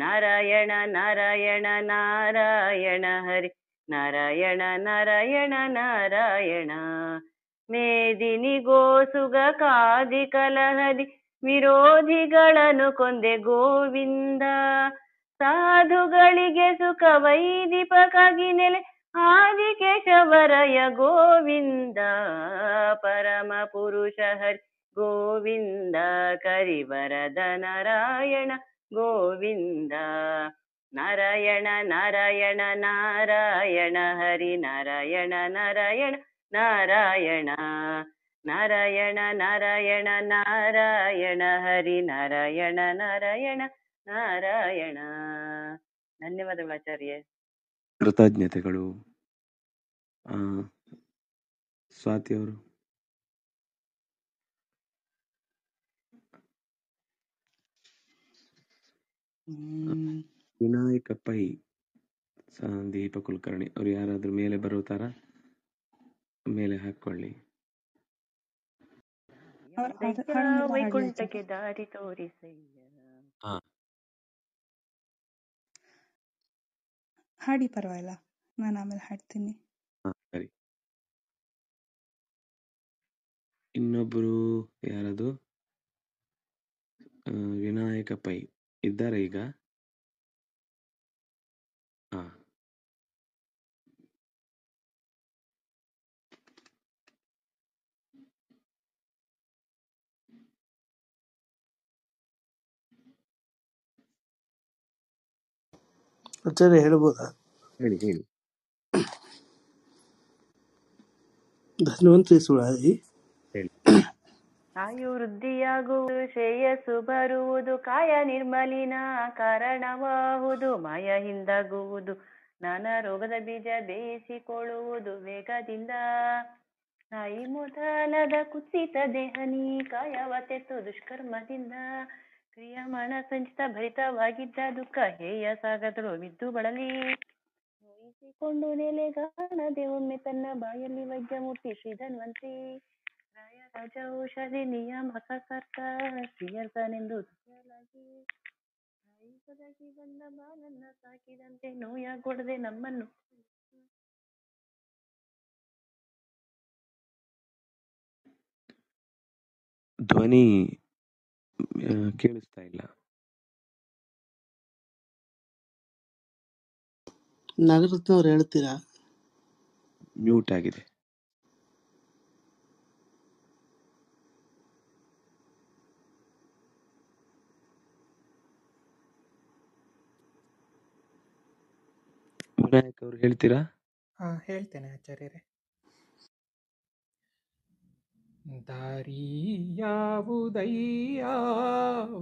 ನಾರಾಯಣ ನಾರಾಯಣ ನಾರಾಯಣ ಹರಿ ನಾರಾಯಣ ನಾರಾಯಣ ನಾರಾಯಣ ಮೇದಿನಿ ಗೋಸುಗ ಕಾದಿ ಕಲಹದಿ ವಿರೋಧಿಗಳನ್ನು ಕೊಂದೆ ಗೋವಿಂದ ಸಾಧುಗಳಿಗೆ ಸುಖ ವೈದಿಪಕಾಗಿ ನೆಲೆ ಆದಿಕೇಶವರಯ ಗೋವಿಂದ ಪರಮ ಪುರುಷ ಹರಿ ಗೋವಿಂದ ಕರಿವರದ ನಾರಾಯಣ ಗೋವಿಂದ ನಾರಾಯಣ ನಾರಾಯಣ ನಾರಾಯಣ ಹರಿ ನಾರಾಯಣ ನಾರಾಯಣ ನಾರಾಯಣ ನಾರಾಯಣ ನಾರಾಯಣ ನಾರಾಯಣ ಹರಿ ನಾರಾಯಣ ನಾರಾಯಣ ನಾರಾಯಣ ಧನ್ಯವಾದಗಳು ಆಚಾರ್ಯ ಕೃತಜ್ಞತೆಗಳು ಸ್ವಾತಿ ಅವರು ವಿನಾಯಕ ಪೈ ದೀಪ ಕುಲಕರ್ಣಿ ಅವ್ರು ಯಾರಾದ್ರೂ ಮೇಲೆ ಬರುತ್ತಾರಾ ಮೇಲೆ ಹಾಕೊಳ್ಳಿ ದಾರಿ ಹಾಡಿ ಪರವಾಗಿಲ್ಲ ನಾನು ಆಮೇಲೆ ಹಾಡ್ತೀನಿ ಸರಿ ಇನ್ನೊಬ್ರು ಯಾರದು ವಿನಾಯಕ ಪೈ ಇದ್ದಾರೆ ಈಗ ಹಾ ಆಚಾರ್ಯ ಹೇಳ್ಬೋದ ಹೇಳಿ ಹೇಳಿ ಧನ್ವಂತರಿ ಸುಳಾದಿ ಆಯು ವೃದ್ಧಿಯಾಗುವುದು ಶ್ರೇಯಸ್ಸು ಬರುವುದು ಕಾಯ ನಿರ್ಮಲಿನ ಕಾರಣವಾಗುವುದು ಮಾಯ ಹಿಂದಾಗುವುದು ನಾನಾ ರೋಗದ ಬೀಜ ಬೇಯಿಸಿಕೊಳ್ಳುವುದು ವೇಗದಿಂದ ನಾಯಿ ಮೊದಲದ ಕುಸಿತ ದೇಹ ನೀ ಕಾಯವ ತೆತ್ತು ದುಷ್ಕರ್ಮದಿಂದ ಮಾಣ ಸಂಚಿತ ಭರಿತವಾಗಿದ್ದ ದುಃಖ ಹೇಯ ಸಾಗದಳು ಬಿದ್ದು ಬಳಲಿ ನೋಯಿಸಿಕೊಂಡು ನೆಲೆ ಕಾಣದೆ ಒಮ್ಮೆ ತನ್ನ ಬಾಯಲ್ಲಿ ವೈದ್ಯ ಶ್ರೀ ಧನ್ವಂತಿ ರಾಯ ರಾಜ ಔಷಧಿ ನಿಯಮ ಕರ್ತ ಬಾಲನ್ನ ಸಾಕಿದಂತೆ ನೋಯಾಗೊಡದೆ ನಮ್ಮನ್ನು ಧ್ವನಿ ಕೇಳಿಸ್ತಾ ಇಲ್ಲ ನಾಗರತ್ನವ್ರು ಹೇಳ್ತೀರಾ ಮ್ಯೂಟ್ ಆಗಿದೆ ವಿನಾಯಕ್ ಅವ್ರು ಹೇಳ್ತೀರಾ ಹಾ ಹೇಳ್ತೇನೆ ಆಚಾರ್ಯರೇ ದಾರಿಯಾವುದಯ್ಯ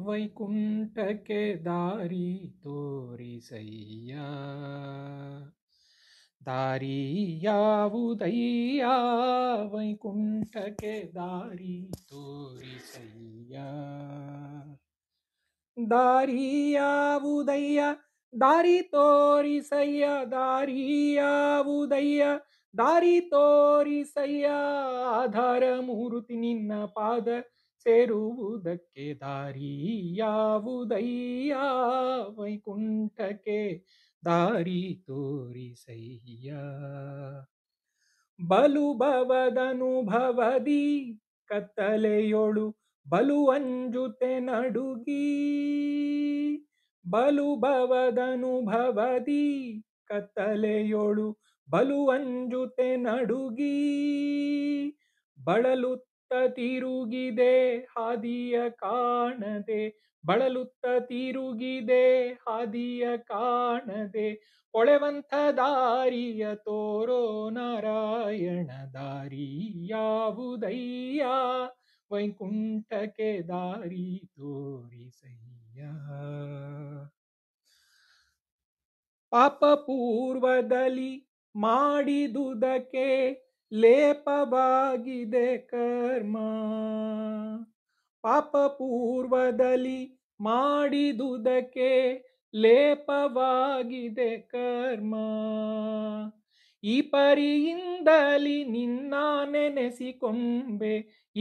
ವೈಕುಂಠಕ್ಕೆ ದಾರಿ ತೋರಿಸಯ್ಯ ದಾರಿಯಾವುದಯ್ಯ ವೈಕುಂಠಕ್ಕೆ ದಾರಿ ತೋರಿಸಯ್ಯ ದಾರಿಯಾವುದಯ್ಯ ದಾರಿ ತೋರಿಸಯ್ಯ ದಾರಿಯಾವುದಯ್ಯ ದಾರಿ ತೋರಿ ತೋರಿಸಯ್ಯ ಆಧಾರ ಮೂರುತಿ ನಿನ್ನ ಪಾದ ಸೇರುವುದಕ್ಕೆ ದಾರಿ ಯಾವುದಯ್ಯ ವೈಕುಂಠಕ್ಕೆ ದಾರಿ ತೋರಿಸಯ್ಯ ಬಲು ಭವದನುಭವದಿ ಕತ್ತಲೆಯೊಳು ಬಲು ಅಂಜುತೆ ನಡುಗಿ ಬಲು ಭವದನುಭವದಿ ಕತ್ತಲೆಯೊಳು ಅಂಜುತೆ ನಡುಗಿ ಬಳಲುತ್ತ ತಿರುಗಿದೆ ಹಾದಿಯ ಕಾಣದೆ ಬಳಲುತ್ತ ತಿರುಗಿದೆ ಹಾದಿಯ ಕಾಣದೆ ಕೊಳೆವಂಥ ದಾರಿಯ ತೋರೋ ನಾರಾಯಣ ದಾರಿ ಯಾವುದಯ್ಯ ವೈಕುಂಠಕ್ಕೆ ದಾರಿ ತೋರಿಸಯ್ಯ ಪಾಪ ಪೂರ್ವದಲ್ಲಿ ಮಾಡಿದುದಕ್ಕೆ ಲೇಪವಾಗಿದೆ ಕರ್ಮ ಪಾಪ ಪೂರ್ವದಲ್ಲಿ ಮಾಡಿದುದಕ್ಕೆ ಲೇಪವಾಗಿದೆ ಕರ್ಮ ಈ ಪರಿಯಿಂದಲಿ ನಿನ್ನ ನೆನೆಸಿಕೊಂಬೆ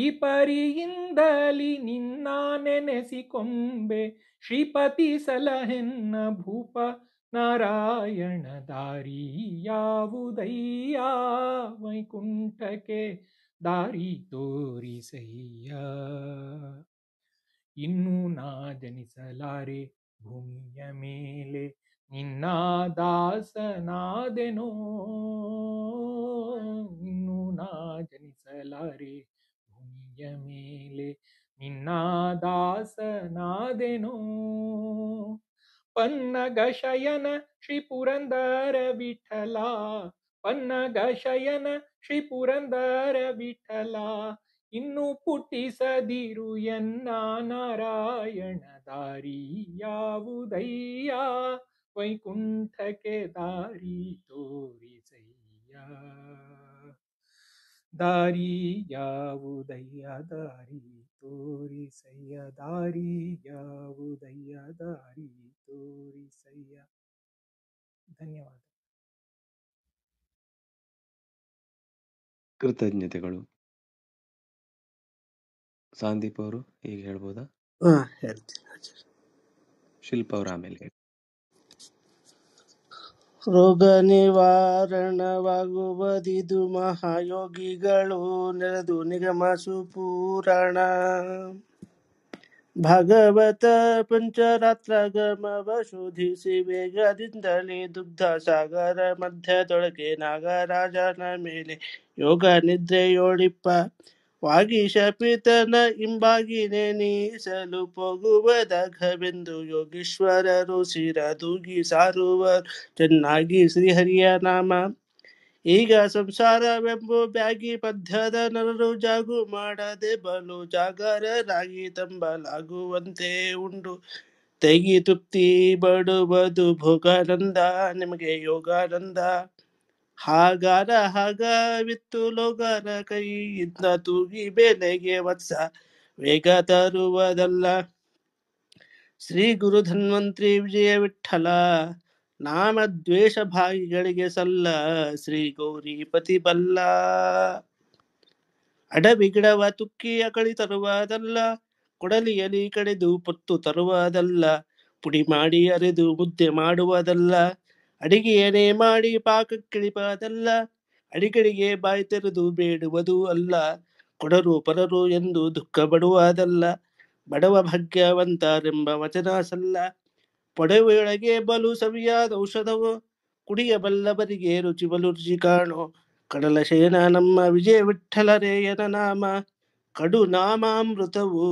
ಈ ಪರಿಯಿಂದಲಿ ನಿನ್ನ ನೆನೆಸಿಕೊಂಬೆ ಶ್ರೀಪತಿ ಸಲಹೆನ್ನ ಭೂಪ ನಾರಾಯಣ ದಾರಿ ಯಾವುದಯ್ಯ ವೈಕುಂಠಕ್ಕೆ ದಾರಿ ತೋರಿಸಯ್ಯ ಇನ್ನೂ ನಾ ಜನಿಸಲಾರೆ ಭೂಮಿಯ ಮೇಲೆ ನಿನ್ನ ದಾಸನಾದೆನೋ ಇನ್ನೂ ನಾ ಜನಿಸಲಾರೆ ಭೂಮಿಯ ಮೇಲೆ ನಿನ್ನ ದಾಸನಾದೆನೋ ಪನ್ನಗ ಶಯನ ಶ್ರೀ ಪುರಂದರ ವಿಠಲ ಪನ್ನಗ ಶಯನ ಶ್ರೀ ಪುರಂದರ ವಿಠಲ ಇನ್ನು ಪುಟ್ಟಿಸದಿರು ಎನ್ನ ನಾರಾಯಣ ದಾರಿ ಯಾವುದಯ್ಯ ವೈಕುಂಠಕ್ಕೆ ದಾರಿ ತೋರಿಸಯ್ಯ ದಾರಿ ಯಾವುದಯ್ಯ ದಾರಿ ತೋರಿಸಯ್ಯ ದಾರಿ ಯಾವುದಯ್ಯ ದಾರಿ ತೋರಿಸಯ್ಯ ಧನ್ಯವಾದ ಕೃತಜ್ಞತೆಗಳು ಸಂದೀಪ್ ಅವರು ಈಗ ಹೇಳ್ಬೋದಾ ಶಿಲ್ಪ ಅವರ ಆಮೇಲೆ ಹೇಳಿ ರೋಗ ನಿವಾರಣವಾಗುವುದಿದು ಮಹಾಯೋಗಿಗಳು ನೆರೆದು ನಿಗಮ ಸುಪೂರಣ ಭಗವತ ಭಾಗವತ ಗಮವ ಶೋಧಿಸಿ ವೇಗದಿಂದಲೇ ದುಗ್ಧ ಸಾಗರ ಮಧ್ಯದೊಳಗೆ ನಾಗರಾಜನ ಮೇಲೆ ಯೋಗ ನಿದ್ರೆಯೋಳಿಪ್ಪ ವಾಗಿ ಶಪಿತನ ಇಂಬಾಗಿನೆ ನೀಸಲು ದಘವೆಂದು ಯೋಗೀಶ್ವರರು ಸಿರದೂಗಿ ಸಾರುವ ಚೆನ್ನಾಗಿ ಶ್ರೀಹರಿಯ ನಾಮ ಈಗ ಸಂಸಾರವೆಂಬು ಬ್ಯಾಗಿ ಪದ್ಯದ ನರರು ಜಾಗು ಮಾಡದೆ ಬಲು ಜಾಗರರಾಗಿ ತಂಬಲಾಗುವಂತೆ ಉಂಡು ತೆಗಿ ತೃಪ್ತಿ ಬಡುವುದು ಭೋಗಾನಂದ ನಿಮಗೆ ಯೋಗಾನಂದ ಹಾಗಾರ ವಿತ್ತು ಲೋಗಾರ ಕೈಯಿಂದ ತೂಗಿ ಬೆಲೆಗೆ ವತ್ಸ ವೇಗ ತರುವುದಲ್ಲ ಶ್ರೀ ಗುರು ಧನ್ವಂತ್ರಿ ವಿಜಯ ವಿಠಲ ನಾಮ ದ್ವೇಷ ಭಾಗಿಗಳಿಗೆ ಸಲ್ಲ ಶ್ರೀ ಗೌರಿ ಪತಿ ಬಲ್ಲ ಅಡಬಿಗಿಡವ ತುಕ್ಕಿಯ ಕಳಿ ತರುವುದಲ್ಲ ಕೊಡಲಿಯಲಿ ಕಡೆದು ಪೊತ್ತು ತರುವುದಲ್ಲ ಪುಡಿ ಮಾಡಿ ಅರೆದು ಮುದ್ದೆ ಮಾಡುವುದಲ್ಲ ಅಡಿಗೆಯನೆ ಮಾಡಿ ಪಾಕಕ್ಕಿಳಿಪದಲ್ಲ ಅಡಿಗಳಿಗೆ ಬಾಯಿ ತೆರೆದು ಬೇಡುವುದು ಅಲ್ಲ ಕೊಡರು ಪರರು ಎಂದು ದುಃಖ ಪಡುವುದಲ್ಲ ಬಡವ ಭಾಗ್ಯವಂತರೆಂಬ ವಚನ ಸಲ್ಲ ಪಡೆವೆಯೊಳಗೆ ಬಲು ಸವಿಯಾದ ಔಷಧವು ಕುಡಿಯಬಲ್ಲವರಿಗೆ ರುಚಿ ಬಲು ರುಚಿ ಕಾಣು ಕಡಲ ಶಯನ ನಮ್ಮ ವಿಜಯ ವಿಠಲರೇಯನ ನಾಮ ಕಡು ನಾಮಾಮೃತವು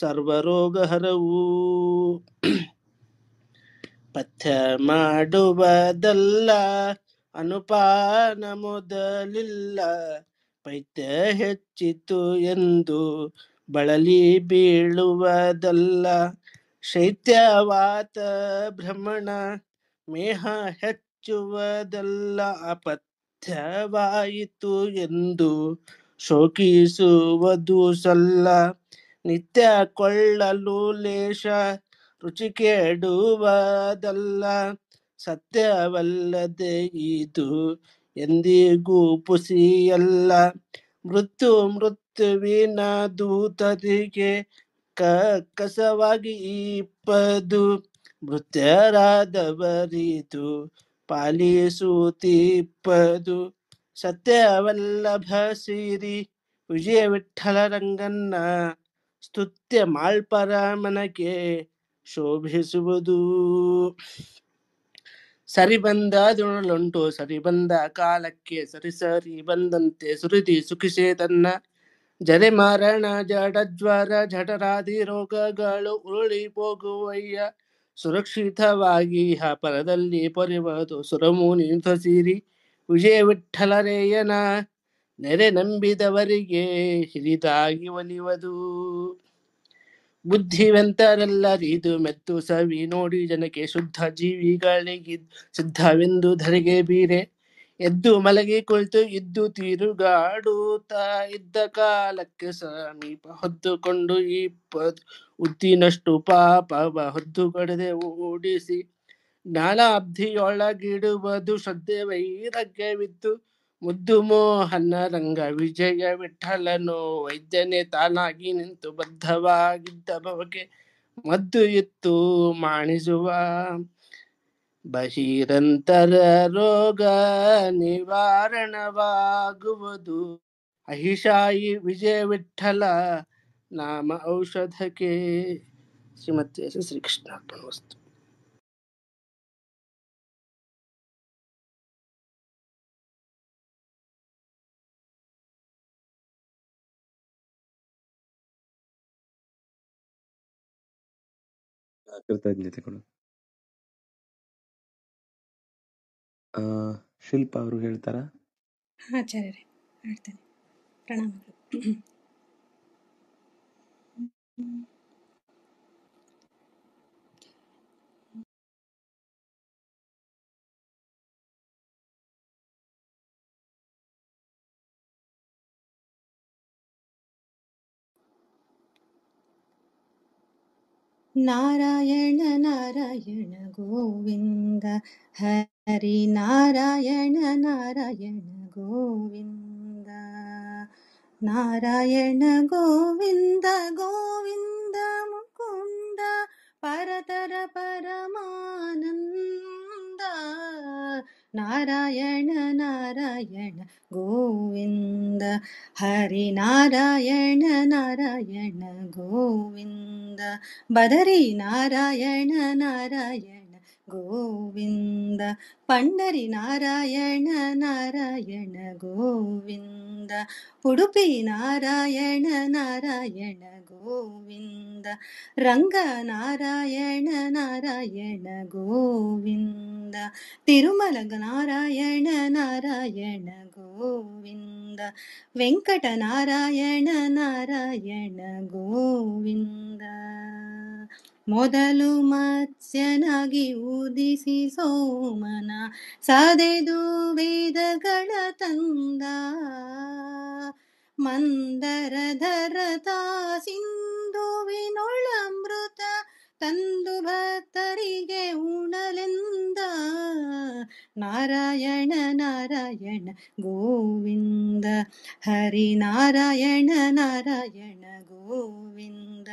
ಸರ್ವರೋಗ ಹರವು ಪಥ್ಯ ಮಾಡುವುದಲ್ಲ ಅನುಪಾನ ಮೊದಲಿಲ್ಲ ಪೈತ್ಯ ಹೆಚ್ಚಿತು ಎಂದು ಬಳಲಿ ಬೀಳುವುದಲ್ಲ ಶೈತ್ಯವಾತ ಭ್ರಮಣ ಮೇಹ ಹೆಚ್ಚುವುದಲ್ಲ ಅಪಥ್ಯವಾಯಿತು ಎಂದು ಶೋಕಿಸುವುದು ಸಲ್ಲ ನಿತ್ಯ ಕೊಳ್ಳಲು ಲೇಷ ರುಚಿ ಕೇಡುವುದಲ್ಲ ಸತ್ಯವಲ್ಲದೆ ಇದು ಎಂದಿಗೂ ಪುಸಿಯಲ್ಲ ಮೃತ್ಯು ಮೃತ್ಯುವಿನ ದೂತರಿಗೆ ಕಸವಾಗಿ ಇಪ್ಪದು ಮೃತ್ಯರಾದವರಿತು ಪಾಲಿಸುತ್ತಿಪ್ಪದು ಸತ್ಯವಲ್ಲಭ ಸಿರಿ ವಿಜಯ ವಿಠಲ ರಂಗನ್ನ ಸ್ತುತ್ಯ ಮನಕೆ ಶೋಭಿಸುವುದು ಸರಿ ಬಂದ ದುಣಲುಂಟು ಸರಿ ಬಂದ ಕಾಲಕ್ಕೆ ಸರಿ ಸರಿ ಬಂದಂತೆ ಸುರಿದಿ ಸುಖಿಸೇ ತನ್ನ ಜರೆ ಮರಣ ಜ್ವರ ಜಠರಾದಿ ರೋಗಗಳು ಉರುಳಿ ಹೋಗುವಯ್ಯ ಸುರಕ್ಷಿತವಾಗಿ ಪರದಲ್ಲಿ ಪೊರೆಬದು ಸುರಮುನಿ ಧ್ವಸಿರಿ ವಿಜಯ ವಿಠಲರೇಯನ ನೆರೆ ನಂಬಿದವರಿಗೆ ಹಿರಿದಾಗಿ ಒಲಿವದು ಬುದ್ಧಿವಂತರೆಲ್ಲರಿದು ಮೆತ್ತು ಸವಿ ನೋಡಿ ಜನಕ್ಕೆ ಶುದ್ಧ ಜೀವಿಗಳಿಗೆ ಸಿದ್ಧವೆಂದು ಧರೆಗೆ ಬೀರೆ ಎದ್ದು ಕುಳಿತು ಇದ್ದು ತಿರುಗಾಡುತ್ತ ಇದ್ದ ಕಾಲಕ್ಕೆ ಸಮೀಪ ಹೊದ್ದುಕೊಂಡು ಇಪ್ಪತ್ತು ಉದ್ದಿನಷ್ಟು ಪಾಪ ಹೊದ್ದು ಕಡದೆ ಓಡಿಸಿ ಜ್ಞಾನಾಬ್ಧಿಯೊಳಗಿಡುವುದು ಶ್ರದ್ಧೆ ವೈರಗ್ಯವಿತ್ತು ಮುದ್ದು ಮೋಹನ ರಂಗ ವಿಜಯ ವಿಠಲನು ವೈದ್ಯನೇ ತಾನಾಗಿ ನಿಂತು ಬದ್ಧವಾಗಿದ್ದ ಬಗೆ ಮದ್ದು ಇತ್ತು ಮಾಣಿಸುವ ಬಶೀರಂತರ ರೋಗ ನಿವಾರಣವಾಗುವುದು ಅಹಿಷಾಯಿ ವಿಜಯ ವಿಠಲ ನಾಮ ಔಷಧಕ್ಕೆ ಶ್ರೀಮತಿ ಶ್ರೀಕೃಷ್ಣಾರ್ಪಣ ವಸ್ತು ಕೃತಜ್ಞತೆಗಳು ಆ, ಶಿಲ್ಪ ಅವರು ಹೇಳ್ತಾರ ಆಚಾರ್ಯರೇ ಹೇಳ್ತೇನೆ ಪ್ರಣಾಮಗಳು ನಾರಾಯಣ ನಾರಾಯಣ ಗೋವಿಂದ ഹരി നാരായണ നാരായണ ഗോവിന്ദ നാരായണ ഗോവിന്ദ ഗോവിന്ദ മുകുന്ദ പരതര പരമാനന്ദ നാരായണ നാരായണ ഗോവിന്ദ ഹരി നാരായണ നാരായണ ഗോവിന്ദ ബദരി നാരായണ നാരായണ ಗೋವಿಂದ ಪಂಡರಿ ನಾರಾಯಣ ನಾರಾಯಣ ಗೋವಿಂದ ಉಡುಪಿ ನಾರಾಯಣ ನಾರಾಯಣ ಗೋವಿಂದ ರಂಗ ನಾರಾಯಣ ನಾರಾಯಣ ಗೋವಿಂದ ತಿರುಮಲ ನಾರಾಯಣ ನಾರಾಯಣ ಗೋವಿಂದ ವೆಂಕಟ ನಾರಾಯಣ ನಾರಾಯಣ ಗೋವಿಂದ ಮೊದಲು ಮತ್ಸ್ಯನಾಗಿ ಉದಿಸಿ ಸೋಮನ ಸದೆದು ವೇದಗಳ ತಂದ ಮಂದರಧರತ ಅಮೃತ ತಂದು ಭಕ್ತರಿಗೆ ಉಣಲೆಂದ ನಾರಾಯಣ ನಾರಾಯಣ ಗೋವಿಂದ ಹರಿ ನಾರಾಯಣ ನಾರಾಯಣ ಗೋವಿಂದ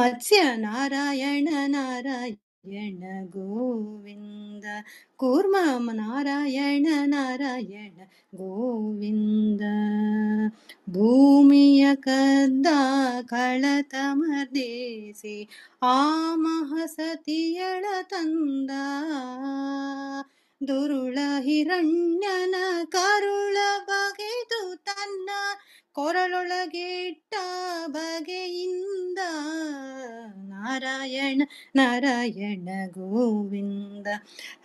ಮತ್ಸ್ಯ ನಾರಾಯಣ ನಾರಾಯಣ ಗಣ ಗೋವಿಂದ ಕೂರ್ಮ ನಾರಾಯಣ ನಾರಾಯಣ ಗೋವಿಂದ ಭೂಮಿಯ ಕದ್ದ ಕಳತ ಮರ್ದೇಸಿ ಆ ಮಹಸತಿಯಳ ತಂದ ದುರುಳ ಹಿರಣ್ಯನ ಕರುಳ ಬಗೆದು ತನ್ನ ಇಟ್ಟ ಬಗೆಯಿಂದ ನಾರಾಯಣ ನಾರಾಯಣ ಗೋವಿಂದ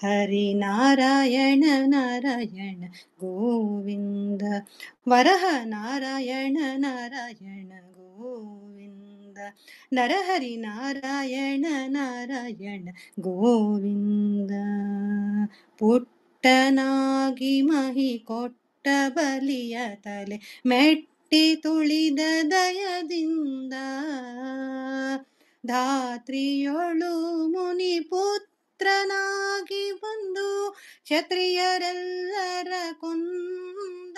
ಹರಿ ನಾರಾಯಣ ನಾರಾಯಣ ಗೋವಿಂದ ವರಹ ನಾರಾಯಣ ನಾರಾಯಣ ಗೋವಿಂದ ನರಹರಿ ನಾರಾಯಣ ನಾರಾಯಣ ಗೋವಿಂದ ಪುಟ್ಟನಾಗಿ ಮಹಿ ಕೊಟ್ಟ ಬಲಿಯ ತಲೆ ಮೆಟ್ಟ ಹೊಟ್ಟೆ ತುಳಿದ ದಯದಿಂದ ಧಾತ್ರಿಯೊಳು ಮುನಿ ಪುತ್ರನಾಗಿ ಬಂದು ಕ್ಷತ್ರಿಯರೆಲ್ಲರ ಕುಂದ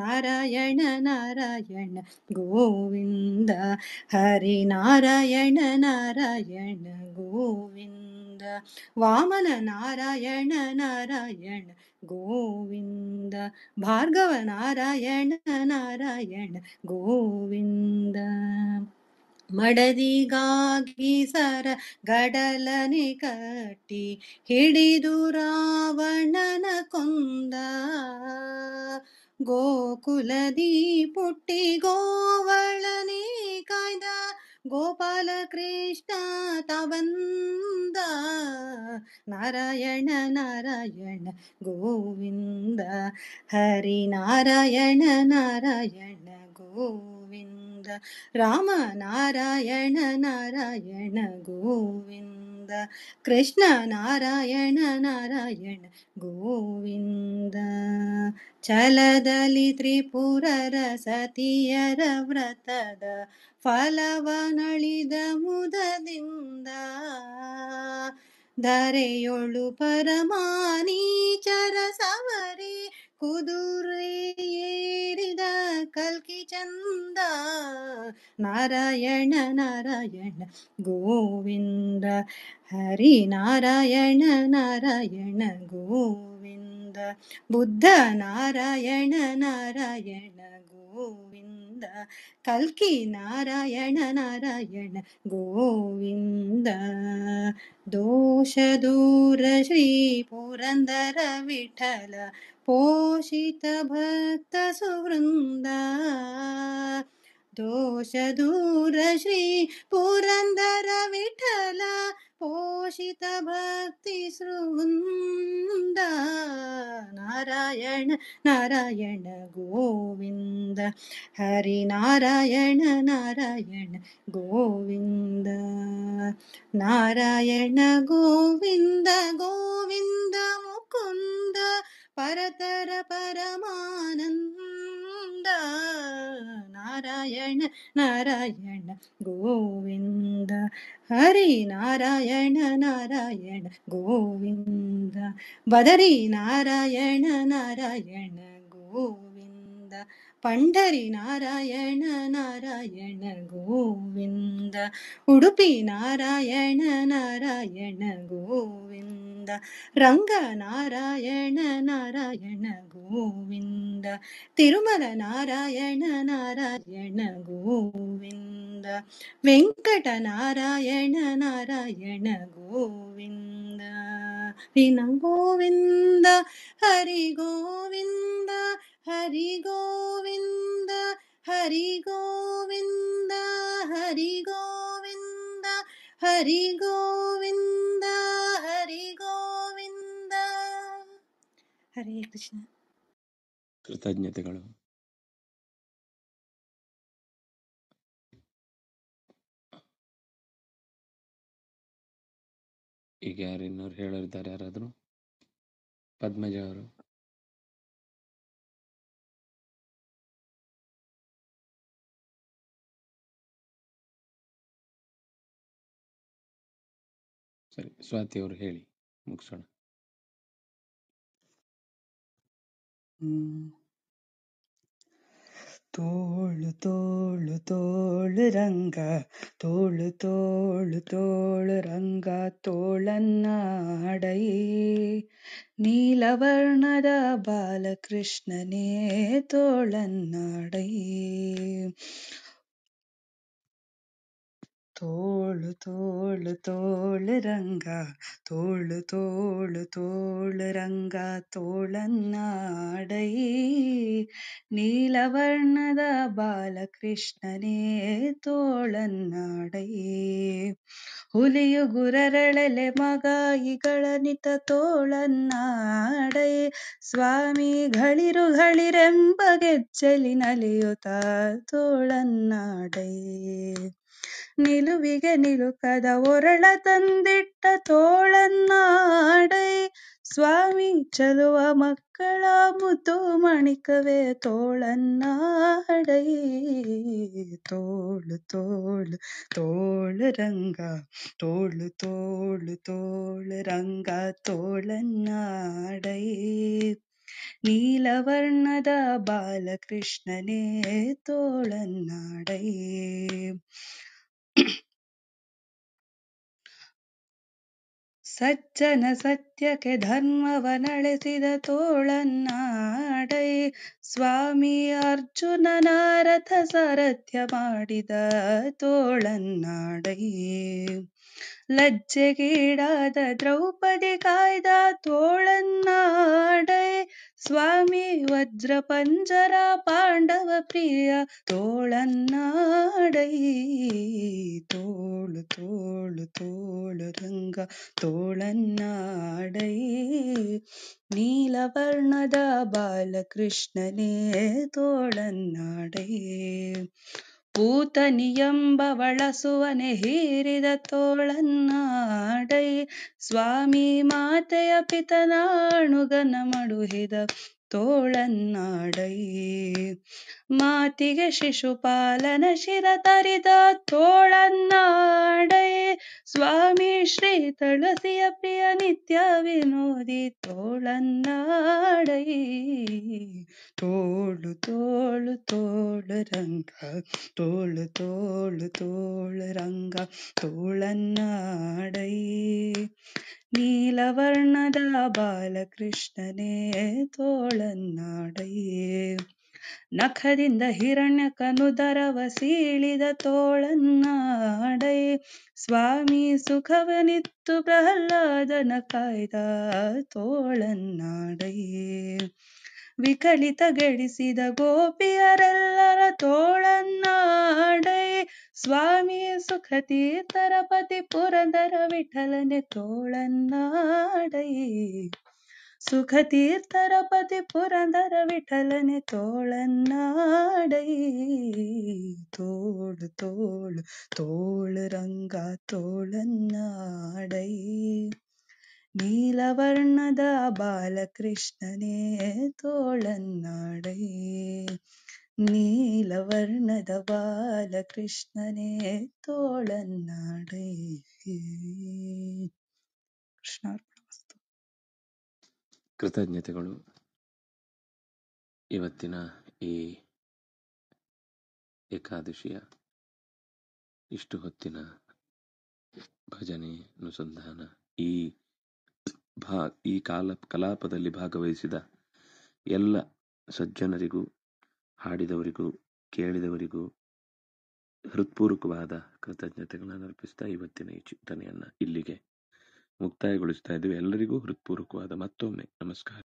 ನಾರಾಯಣ ನಾರಾಯಣ ಗೋವಿಂದ ಹರಿ ನಾರಾಯಣ ನಾರಾಯಣ ಗೋವಿಂದ ವಾಮನ ನಾರಾಯಣ ನಾರಾಯಣ ಗೋವಿಂದ ಭಾರ್ಗವ ನಾರಾಯಣ ನಾರಾಯಣ ಗೋವಿಂದ ಮಡದಿಗಾಗಿ ಸರ ಗಡಲನೆ ಕಟ್ಟಿ ಹಿಡಿದು ರಾವಣನ ಕೊಂದ ಗೋಕುಲದಿ ಪುಟ್ಟಿ ಗೋವಳನೇ ಕಾಯ್ದ ಗೋಪಾಲಕೃಷ್ಣ ತವಂದ ನಾರಾಯಣ ನಾರಾಯಣ ಗೋವಿಂದ ಹರಿ ನಾರಾಯಣ ನಾರಾಯಣ ಗೋವಿಂದ ರಾಮ ನಾರಾಯಣ ನಾರಾಯಣ ಗೋವಿಂದ कृष्ण नारायण नारायण गोविन्द चलदलि त्रिपुर सतयर व्रतद दरेयोळु परमानीचर समरे ಕುದುರೆಯೇರಿದ ಕಲ್ಕಿ ಚಂದ ನಾರಾಯಣ ನಾರಾಯಣ ಗೋವಿಂದ ಹರಿ ನಾರಾಯಣ ನಾರಾಯಣ ಗೋವಿಂದ ಬುದ್ಧ ನಾರಾಯಣ ನಾರಾಯಣ ಗೋವಿಂದ कल्कि नारायण नारायण गोविन्द दोषदूर श्रीपुरन्दर विठल पोषित भक्त सुवृन्द ദോഷദൂര ശ്രീ പുരന്ദര വിഠല പോഷിത ഭക്തി ശ്രുന്ദ നാരായണ നാരായണ ഗോവിന്ദ ഹരിനാരായണ നാരായണ ഗോവിന്ദ നാരായണ ഗോവിന്ദ ഗോവിന്ദ മുക്കുന്ദ പരതര പരമാനന്ദ கோவிந்த நாராயண நாராயண கோவிந்த ஹரி நாராயண நாராயண கோவிந்த பதரி நாராயண நாராயண கோவிந்த பண்டரி நாராயண நாராயண கோவிந்த உடுப்பி நாராயண நாராயண கோவிந்த ഗോവിന്ദ ರಂಗನಾರಾಯಣ ನಾರಾಯಣ ಗೋವಿಂದ ತಿರುಮಲ ನಾರಾಯಣ ನಾರಾಯಣ ಗೋವಿಂದ ವೆಂಕಟ ನಾರಾಯಣ ನಾರಾಯಣ ಗೋವಿಂದ ಹರಿನ ಗೋವಿಂದ ಹರಿ ಗೋವಿಂದ ಹರಿ ಗೋವಿಂದ ಹರಿ ಗೋವಿಂದ ಹರಿ ಗೋವಿಂದ ಹರಿ ಗೋವಿಂದ ಹರಿ ಗೋವಿಂದ ಹರೇ ಕೃಷ್ಣ ಕೃತಜ್ಞತೆಗಳು ಈಗ ಯಾರು ಇನ್ನೋರು ಹೇಳಿರ್ತಾರೆ ಯಾರಾದರೂ ಪದ್ಮಜ ಅವರು ಸರಿ ಸ್ವಾತಿ ಅವರು ಹೇಳಿ ಮುಗಿಸೋಣ ತೋಳು ತೋಳು ತೋಳು ರಂಗ ತೋಳು ತೋಳು ತೋಳು ರಂಗ ತೋಳನ್ನಾಡೈ ನೀಲವರ್ಣದ ಬಾಲಕೃಷ್ಣನೇ ತೋಳನ್ನಾಡೈ ತೋಳು ತೋಳು ತೋಳು ರಂಗ ತೋಳು ತೋಳು ತೋಳು ರಂಗ ತೋಳನ್ನಾಡೈ ನೀಲವರ್ಣದ ಬಾಲಕೃಷ್ಣನೇ ತೋಳನ್ನಾಡೈ ಹುಲಿಯು ಗುರರಳೆಲೆ ಮಗ ಇಗಳನಿತ ತೋಳನ್ನಾಡೈ ಸ್ವಾಮಿ ಘಳಿರು ಗಳಿರೆಂಬ ಗೆಜ್ಜಲಿನಲಿಯುತ ತೋಳನ್ನಾಡೈ നിലുവിക നിലു കഥ ഒരള തന്നിട്ട തോളൻ നാടേ സ്വാമി ചലുവ മക്കളാ മുത്തുമണിക്കവേ തോളൻ നാടേ തോള് തോള് തോള് രംഗ തോള് തോള് തോള് രംഗ തോളൻ നാടേ നീലവർണ്ണത ബാലകൃഷ്ണനേ തോളൻ നാടേ ಸಜ್ಜನ ಸತ್ಯಕ್ಕೆ ಧರ್ಮವನಳಿಸಿದ ತೋಳನ್ನಾಡೈ ಸ್ವಾಮಿ ಅರ್ಜುನನ ನಾರಥ ಸಾರಥ್ಯ ಮಾಡಿದ ತೋಳನ್ನಾಡೈ लज्जे कीडाद्रौपदी काद तोळन्नाडै स्वामि वज्रपञ्जर पाण्डवप्रिय तोळन्नाडय तोळु तोळु तोळु गङ्गोळन्नाडै नीलपर्णद बालकृष्णे तोळन्नाडै ಪೂತನಿಯಂಬ ಬಳಸುವನೆ ಹೀರಿದ ತೋಳನ್ನಾಡೈ ಸ್ವಾಮಿ ಮಾತೆಯ ಪಿತನಾಣುಗನ ಮಡುಹಿದ ತೋಳನ್ನಾಡೈ ಮಾತಿಗೆ ಶಿಶುಪಾಲನ ಶಿರ ತರಿದ ತೋಳನ್ನಾಡೈ ಸ್ವಾಮಿ ಶ್ರೀ ತುಳಸಿಯ ಪ್ರಿಯ ನಿತ್ಯ ವಿನೋದಿ ತೋಳನ್ನಾಡೈ ತೋಳು ತೋಳು ತೋಳು ರಂಗ ತೋಳು ತೋಳು ತೋಳು ರಂಗ ತೋಳನ್ನಾಡೈ ನೀಲವರ್ಣದ ಬಾಲಕೃಷ್ಣನೇ ತೋಳನ್ನಾಡೆಯೇ ನಖದಿಂದ ಹಿರಣ್ಯಕನುದರವ ಸೀಳಿದ ತೋಳನ್ನಾಡೈ ಸ್ವಾಮಿ ಸುಖವನಿತ್ತು ಪ್ರಹ್ಲಾದನ ಕಾಯ್ದ ತೋಳನ್ನಾಡೈ ಗಳಿಸಿದ ಗೋಪಿಯರೆಲ್ಲರ ತೋಳನ್ನಾಡೈ ಸ್ವಾಮಿ ತೀರ್ಥರ ಪತಿ ಪುರಂದರ ವಿಠಲನೆ ತೋಳನ್ನಾಡೈ ಸುಖತೀರ್ಥರ ಪತಿ ಪುರಂದರ ವಿಠಲನೆ ತೋಳನ್ನಾಡೈ ತೋಳು ತೋಳು ತೋಳು ರಂಗ ತೋಳನ್ನಾಡೈ ನೀಲವರ್ಣದ ಬಾಲಕೃಷ್ಣನೇ ತೋಳನ್ನಾಡೈ ನೀಲವರ್ಣದ ಬಾಲಕೃಷ್ಣನೇ ತೋಳನ್ನಾಡೈ ಕೃತಜ್ಞತೆಗಳು ಇವತ್ತಿನ ಈ ಏಕಾದಶಿಯ ಇಷ್ಟು ಹೊತ್ತಿನ ಭಜನೆ ಅನುಸಂಧಾನ ಈ ಭಾ ಈ ಕಾಲ ಕಲಾಪದಲ್ಲಿ ಭಾಗವಹಿಸಿದ ಎಲ್ಲ ಸಜ್ಜನರಿಗೂ ಹಾಡಿದವರಿಗೂ ಕೇಳಿದವರಿಗೂ ಹೃತ್ಪೂರ್ವಕವಾದ ಕೃತಜ್ಞತೆಗಳನ್ನು ಅರ್ಪಿಸ್ತಾ ಇವತ್ತಿನ ಈ ಚಿಂತನೆಯನ್ನು ಇಲ್ಲಿಗೆ ಮುಕ್ತಾಯಗೊಳಿಸ್ತಾ ಇದ್ದೀವಿ ಎಲ್ಲರಿಗೂ ಹೃತ್ಪೂರ್ವಕವಾದ ಮತ್ತೊಮ್ಮೆ ನಮಸ್ಕಾರ